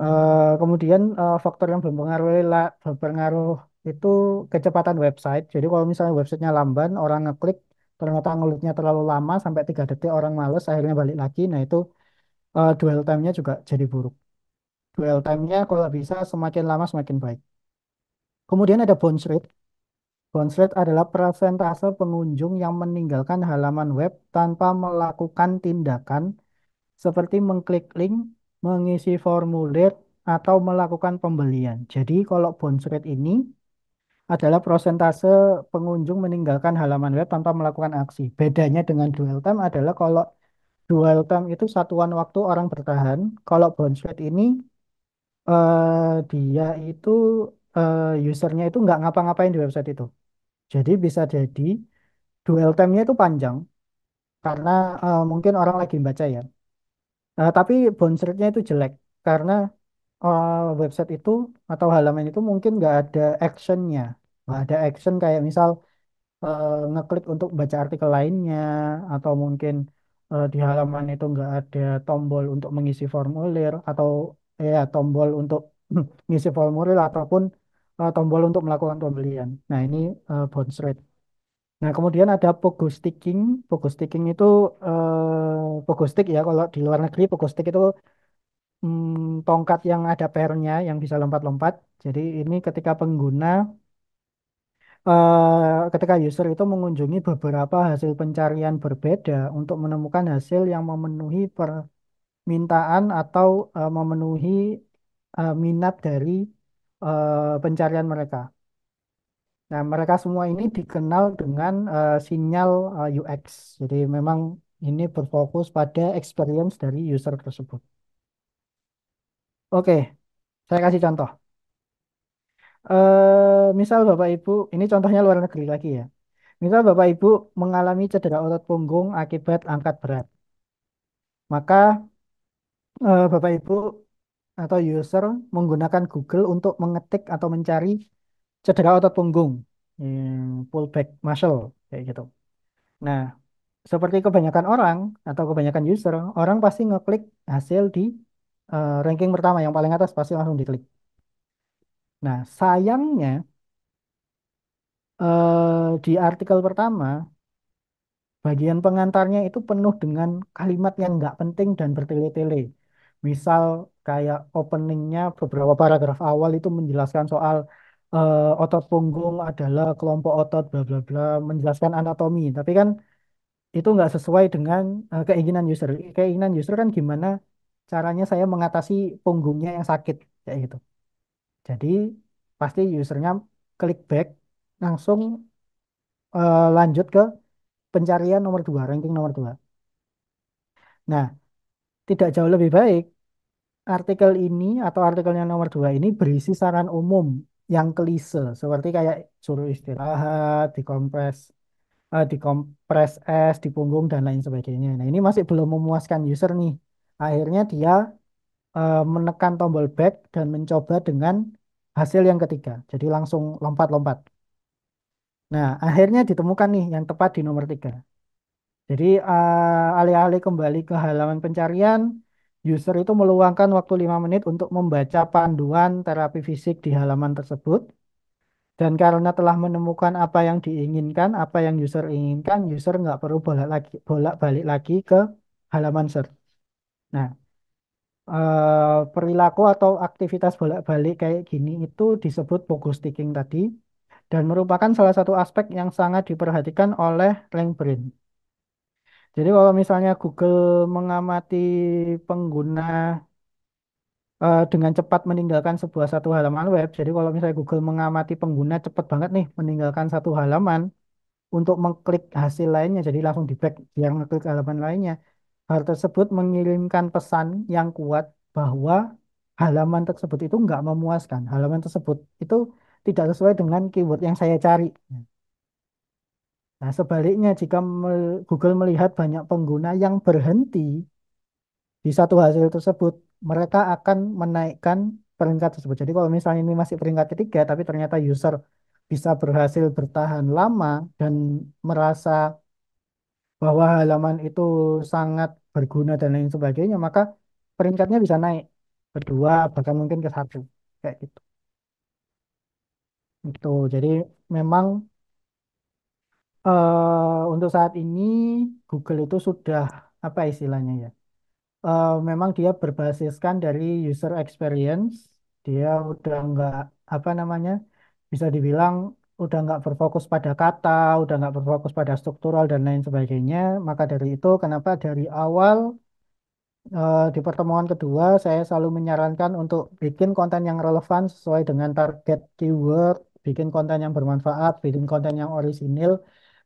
Uh, kemudian uh, faktor yang berpengaruh la- berpengaruh itu kecepatan website. Jadi kalau misalnya websitenya lamban, orang ngeklik ternyata ngelutnya terlalu lama sampai tiga detik orang males akhirnya balik lagi. Nah itu uh, dwell time-nya juga jadi buruk. Dwell time-nya kalau bisa semakin lama semakin baik. Kemudian ada bounce rate. Bounce rate adalah persentase pengunjung yang meninggalkan halaman web tanpa melakukan tindakan seperti mengklik link, mengisi formulir, atau melakukan pembelian. Jadi kalau bounce rate ini adalah persentase pengunjung meninggalkan halaman web tanpa melakukan aksi. Bedanya dengan dwell time adalah kalau dwell time itu satuan waktu orang bertahan, kalau bounce rate ini uh, dia itu uh, usernya itu nggak ngapa-ngapain di website itu. Jadi bisa jadi dwell time-nya itu panjang karena uh, mungkin orang lagi baca ya. Uh, tapi bounce rate-nya itu jelek karena uh, website itu atau halaman itu mungkin nggak ada action-nya. Nggak ada action kayak misal uh, ngeklik untuk baca artikel lainnya atau mungkin di halaman itu nggak ada tombol untuk mengisi formulir atau ya tombol untuk ngisi formulir ataupun uh, tombol untuk melakukan pembelian. Nah, ini uh, bounce rate. Nah, kemudian ada pogo sticking. Pogo sticking itu uh, pogo stick ya kalau di luar negeri pogo stick itu hmm, tongkat yang ada pernya yang bisa lompat-lompat. Jadi ini ketika pengguna Uh, ketika user itu mengunjungi beberapa hasil pencarian berbeda untuk menemukan hasil yang memenuhi per, mintaan atau uh, memenuhi uh, minat dari uh, pencarian mereka. Nah, mereka semua ini dikenal dengan uh, sinyal uh, UX. Jadi memang ini berfokus pada experience dari user tersebut. Oke, saya kasih contoh. Uh, misal Bapak Ibu, ini contohnya luar negeri lagi ya. Misal Bapak Ibu mengalami cedera otot punggung akibat angkat berat. Maka uh, Bapak Ibu atau user menggunakan Google untuk mengetik atau mencari cedera otot punggung, hmm, pullback muscle kayak gitu. Nah, seperti kebanyakan orang atau kebanyakan user, orang pasti ngeklik hasil di uh, ranking pertama yang paling atas pasti langsung diklik. Nah, sayangnya uh, di artikel pertama bagian pengantarnya itu penuh dengan kalimat yang nggak penting dan bertele-tele. Misal kayak openingnya beberapa paragraf awal itu menjelaskan soal uh, otot punggung adalah kelompok otot bla bla bla menjelaskan anatomi. Tapi kan itu nggak sesuai dengan uh, keinginan user. Keinginan user kan gimana caranya saya mengatasi punggungnya yang sakit kayak gitu. Jadi pasti usernya klik back langsung uh, lanjut ke pencarian nomor dua ranking nomor dua Nah, tidak jauh lebih baik artikel ini atau artikel yang nomor dua ini berisi saran umum yang klise seperti kayak suruh istirahat, dikompres, uh, dikompres es, di punggung dan lain sebagainya. Nah ini masih belum memuaskan user nih. Akhirnya dia uh, menekan tombol back dan mencoba dengan hasil yang ketiga. Jadi langsung lompat-lompat. Nah akhirnya ditemukan nih yang tepat di nomor tiga. Jadi alih eh, alih-alih kembali ke halaman pencarian, user itu meluangkan waktu 5 menit untuk membaca panduan terapi fisik di halaman tersebut. Dan karena telah menemukan apa yang diinginkan, apa yang user inginkan, user nggak perlu bolak lagi, bolak balik lagi ke halaman search. Nah, eh, perilaku atau aktivitas bolak balik kayak gini itu disebut focus sticking tadi dan merupakan salah satu aspek yang sangat diperhatikan oleh rank brain. Jadi kalau misalnya Google mengamati pengguna uh, dengan cepat meninggalkan sebuah satu halaman web, jadi kalau misalnya Google mengamati pengguna cepat banget nih meninggalkan satu halaman untuk mengklik hasil lainnya, jadi langsung di back yang mengklik halaman lainnya. Hal tersebut mengirimkan pesan yang kuat bahwa halaman tersebut itu nggak memuaskan. Halaman tersebut itu tidak sesuai dengan keyword yang saya cari. Nah, sebaliknya jika Google melihat banyak pengguna yang berhenti di satu hasil tersebut, mereka akan menaikkan peringkat tersebut. Jadi kalau misalnya ini masih peringkat ketiga, tapi ternyata user bisa berhasil bertahan lama dan merasa bahwa halaman itu sangat berguna dan lain sebagainya, maka peringkatnya bisa naik kedua bahkan mungkin ke satu kayak gitu. Itu jadi memang Uh, untuk saat ini Google itu sudah apa istilahnya ya? Uh, memang dia berbasiskan dari user experience. Dia udah nggak apa namanya? Bisa dibilang udah nggak berfokus pada kata, udah nggak berfokus pada struktural dan lain sebagainya. Maka dari itu kenapa dari awal uh, di pertemuan kedua saya selalu menyarankan untuk bikin konten yang relevan sesuai dengan target keyword, bikin konten yang bermanfaat, bikin konten yang orisinil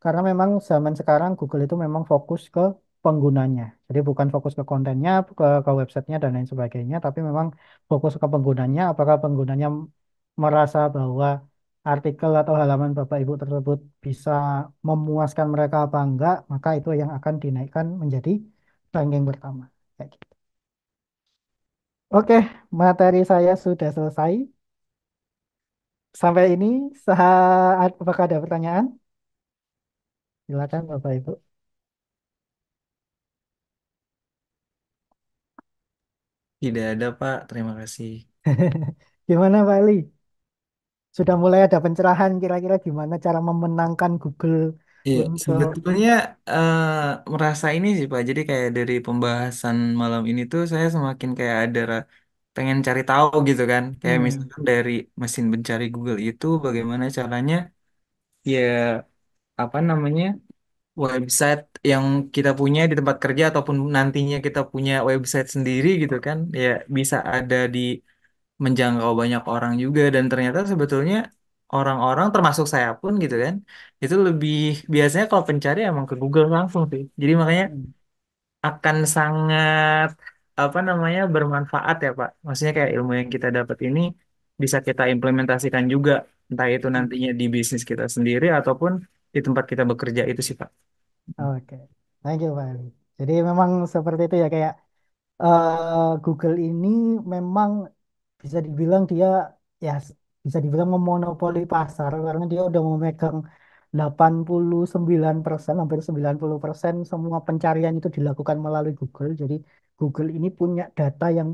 karena memang zaman sekarang Google itu memang fokus ke penggunanya. Jadi bukan fokus ke kontennya, ke, ke websitenya dan lain sebagainya, tapi memang fokus ke penggunanya. Apakah penggunanya merasa bahwa artikel atau halaman Bapak Ibu tersebut bisa memuaskan mereka apa enggak, maka itu yang akan dinaikkan menjadi ranking pertama. Kayak gitu. Oke, materi saya sudah selesai. Sampai ini, apakah ada pertanyaan? Silakan Bapak Ibu. Tidak ada, Pak. Terima kasih. Gimana Pak Ali? Sudah mulai ada pencerahan kira-kira gimana cara memenangkan Google Iya, untuk sebetulnya uh, merasa ini sih Pak. Jadi kayak dari pembahasan malam ini tuh saya semakin kayak ada pengen cari tahu gitu kan. Kayak hmm, misalkan dari mesin pencari Google itu bagaimana caranya ya apa namanya website yang kita punya di tempat kerja ataupun nantinya kita punya website sendiri gitu kan ya bisa ada di menjangkau banyak orang juga dan ternyata sebetulnya orang-orang termasuk saya pun gitu kan itu lebih biasanya kalau pencari emang ke Google langsung sih jadi makanya hmm. akan sangat apa namanya bermanfaat ya Pak maksudnya kayak ilmu yang kita dapat ini bisa kita implementasikan juga entah itu nantinya di bisnis kita sendiri ataupun di tempat kita bekerja itu sih Pak. Oke, Thank you, Pak. Ali. Jadi memang seperti itu ya kayak uh, Google ini memang bisa dibilang dia ya bisa dibilang memonopoli pasar karena dia udah memegang 89% hampir 90% semua pencarian itu dilakukan melalui Google. Jadi Google ini punya data yang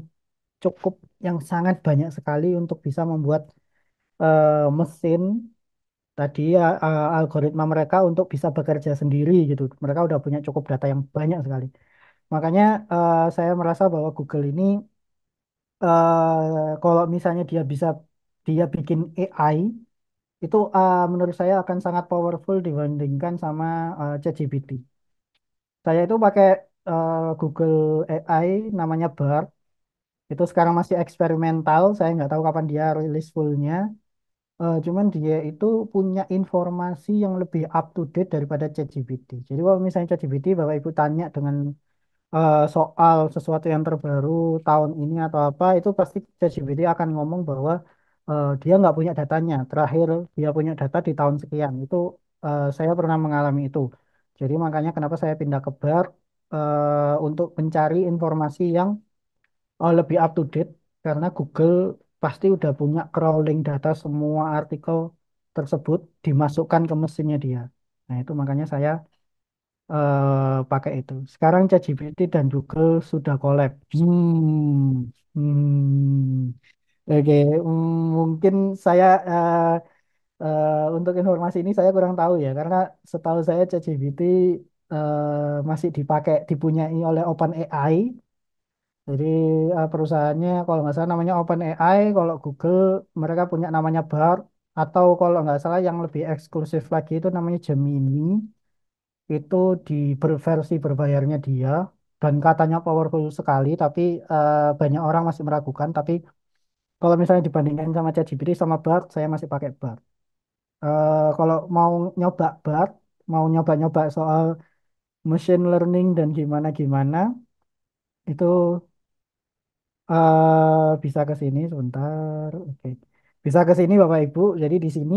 cukup yang sangat banyak sekali untuk bisa membuat uh, mesin tadi uh, algoritma mereka untuk bisa bekerja sendiri gitu. Mereka udah punya cukup data yang banyak sekali. Makanya uh, saya merasa bahwa Google ini uh, kalau misalnya dia bisa dia bikin AI itu uh, menurut saya akan sangat powerful dibandingkan sama uh, ChatGPT. Saya itu pakai uh, Google AI namanya Bard. Itu sekarang masih eksperimental, saya nggak tahu kapan dia rilis fullnya Uh, cuman dia itu punya informasi yang lebih up to date daripada ChatGPT. Jadi kalau misalnya ChatGPT Bapak Ibu tanya dengan uh, soal sesuatu yang terbaru tahun ini atau apa, itu pasti ChatGPT akan ngomong bahwa uh, dia nggak punya datanya. Terakhir dia punya data di tahun sekian. Itu uh, saya pernah mengalami itu. Jadi makanya kenapa saya pindah ke bar uh, untuk mencari informasi yang uh, lebih up to date karena Google pasti udah punya crawling data semua artikel tersebut dimasukkan ke mesinnya dia. Nah, itu makanya saya uh, pakai itu. Sekarang ChatGPT dan Google sudah collab. Hmm. Hmm. Oke, Hmm, mungkin saya eh, eh, untuk informasi ini saya kurang tahu ya karena setahu saya ChatGPT eh, masih dipakai dipunyai oleh OpenAI jadi uh, perusahaannya kalau nggak salah namanya Open AI. kalau Google mereka punya namanya Bard, atau kalau nggak salah yang lebih eksklusif lagi itu namanya Gemini, itu di versi berbayarnya dia, dan katanya powerful sekali, tapi uh, banyak orang masih meragukan, tapi kalau misalnya dibandingkan sama ChatGPT sama Bard, saya masih pakai Bard. Uh, kalau mau nyoba Bard, mau nyoba-nyoba soal machine learning dan gimana-gimana, itu Uh, bisa ke sini sebentar. Oke. Bisa ke sini Bapak Ibu. Jadi di sini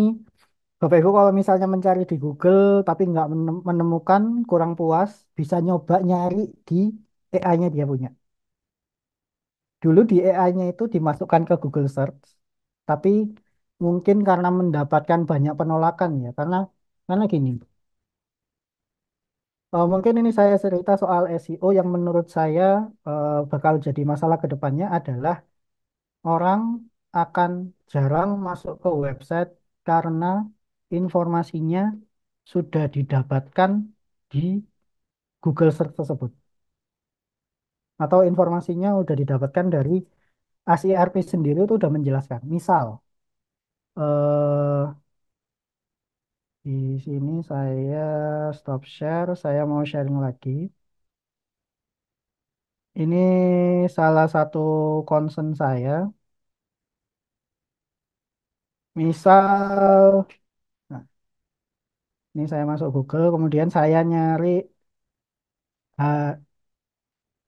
Bapak Ibu kalau misalnya mencari di Google tapi nggak menemukan kurang puas, bisa nyoba nyari di AI-nya dia punya. Dulu di AI-nya itu dimasukkan ke Google Search, tapi mungkin karena mendapatkan banyak penolakan ya, karena karena gini, Uh, mungkin ini saya cerita soal SEO yang menurut saya uh, bakal jadi masalah ke depannya adalah orang akan jarang masuk ke website karena informasinya sudah didapatkan di Google Search tersebut. Atau informasinya sudah didapatkan dari ASIRP sendiri itu sudah menjelaskan. Misal, eh, di sini saya stop share, saya mau sharing lagi. Ini salah satu concern saya. Misal, nah, ini saya masuk Google, kemudian saya nyari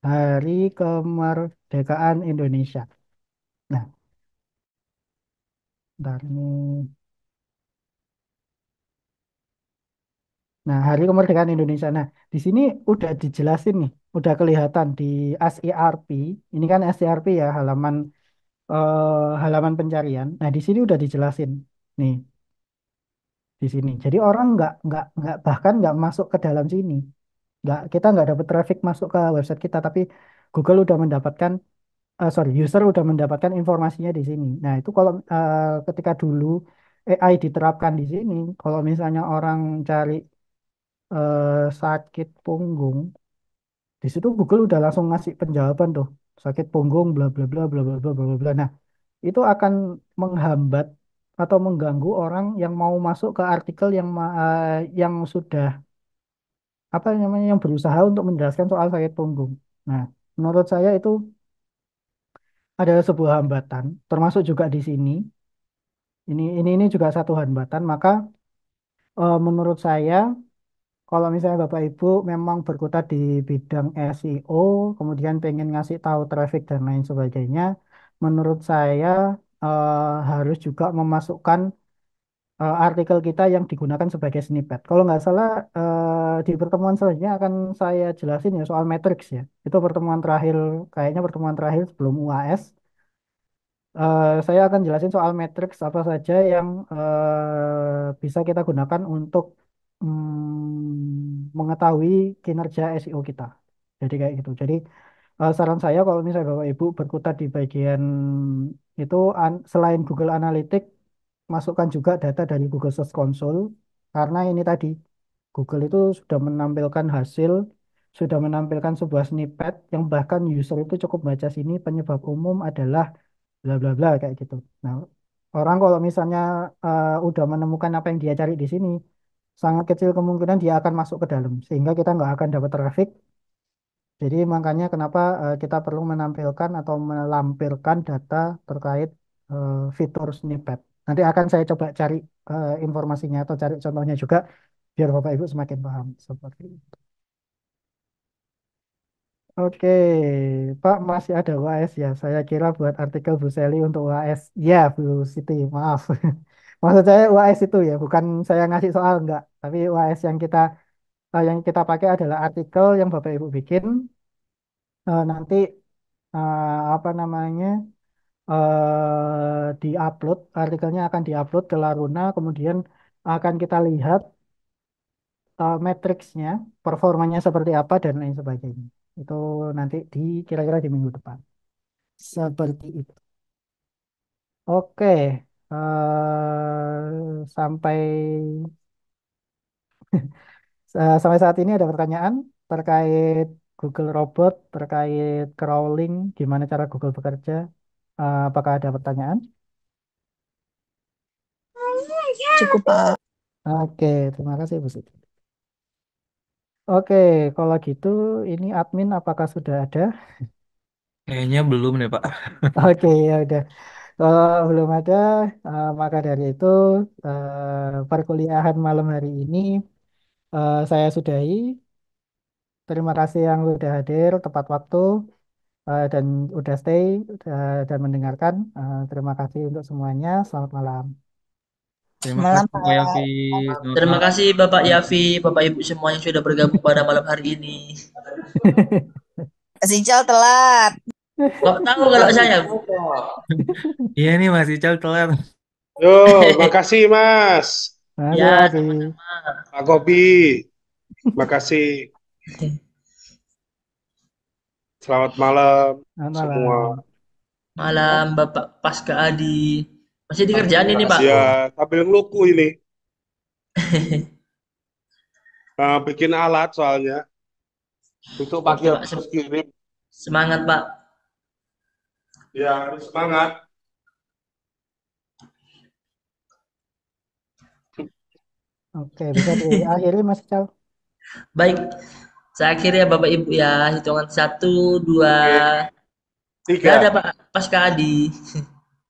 Hari Kemerdekaan Indonesia. Nah, dari ini Nah, Hari Kemerdekaan Indonesia. Nah, di sini udah dijelasin nih, udah kelihatan di serp Ini kan serp ya, halaman eh, halaman pencarian. Nah, di sini udah dijelasin nih di sini. Jadi orang nggak nggak nggak bahkan nggak masuk ke dalam sini. Nggak kita nggak dapat traffic masuk ke website kita, tapi Google udah mendapatkan eh, sorry, user udah mendapatkan informasinya di sini. Nah, itu kalau eh, ketika dulu AI diterapkan di sini, kalau misalnya orang cari uh, sakit punggung di situ Google udah langsung ngasih penjawaban tuh sakit punggung bla bla bla bla bla bla bla bla nah itu akan menghambat atau mengganggu orang yang mau masuk ke artikel yang uh, yang sudah apa namanya yang berusaha untuk menjelaskan soal sakit punggung. Nah, menurut saya itu adalah sebuah hambatan, termasuk juga di sini. Ini ini ini juga satu hambatan, maka uh, menurut saya kalau misalnya Bapak Ibu memang berkutat di bidang SEO, kemudian pengen ngasih tahu traffic dan lain sebagainya, menurut saya eh, harus juga memasukkan eh, artikel kita yang digunakan sebagai snippet. Kalau nggak salah eh, di pertemuan selanjutnya akan saya jelasin ya soal metrics ya. Itu pertemuan terakhir, kayaknya pertemuan terakhir sebelum UAS. Uh, eh, saya akan jelasin soal matriks apa saja yang uh, bisa kita gunakan untuk Hmm, mengetahui kinerja SEO kita. Jadi kayak gitu. Jadi uh, saran saya kalau misalnya Bapak Ibu berkutat di bagian itu selain Google Analytics masukkan juga data dari Google Search Console karena ini tadi Google itu sudah menampilkan hasil, sudah menampilkan sebuah snippet yang bahkan user itu cukup baca sini penyebab umum adalah bla bla bla kayak gitu. Nah, orang kalau misalnya uh, udah menemukan apa yang dia cari di sini sangat kecil kemungkinan dia akan masuk ke dalam sehingga kita nggak akan dapat traffic jadi makanya kenapa uh, kita perlu menampilkan atau melampirkan data terkait uh, fitur snippet nanti akan saya coba cari uh, informasinya atau cari contohnya juga biar bapak ibu semakin paham seperti itu Oke, Pak masih ada UAS ya. Saya kira buat artikel Bu Seli untuk UAS. Ya, Bu Siti, maaf. maksud saya UAS itu ya bukan saya ngasih soal enggak tapi UAS yang kita uh, yang kita pakai adalah artikel yang Bapak Ibu bikin uh, nanti uh, apa namanya uh, diupload artikelnya akan diupload ke Laruna kemudian akan kita lihat uh, matriksnya, performanya seperti apa dan lain sebagainya. Itu nanti di kira-kira di minggu depan. Seperti itu. Oke, Uh, sampai uh, sampai saat ini ada pertanyaan terkait Google Robot, terkait crawling, gimana cara Google bekerja? Uh, apakah ada pertanyaan? Cukup, Pak. Oke, terima kasih Bu Siti. Oke, kalau gitu ini admin apakah sudah ada? Kayaknya belum nih Pak. Oke, ya udah. Eh, belum ada. Uh, maka dari itu uh, perkuliahan malam hari ini uh, saya sudahi. Terima kasih yang sudah hadir tepat waktu uh, dan sudah stay uh, dan mendengarkan. Uh, terima kasih untuk semuanya. Selamat malam. Terima kasih Pak Pak. Yafi. Selamat Terima kasih Bapak Yafi, Bapak Ibu semuanya sudah bergabung pada malam hari ini. Mas telat. Kok tahu kalau saya? iya nih Mas Ical telat. Yo, makasih Mas. Ya, Pak Kopi. Makasih. Selamat malam, malam. semua. Malam Bapak Pasca Adi. Masih di kerjaan ini Pak? Ya, sambil ngeluku ini. nah, bikin alat soalnya. Untuk pakai kirim. Semangat Pak. Ya, harus semangat. Oke, bisa diakhiri Mas Cal. Baik, saya akhiri ya Bapak Ibu ya. Hitungan satu, dua, tiga. Ada Pak Pasca Adi.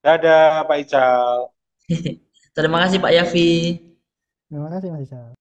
Dadah Pak Ical. Terima kasih Pak Yafi. Terima kasih Mas Ical.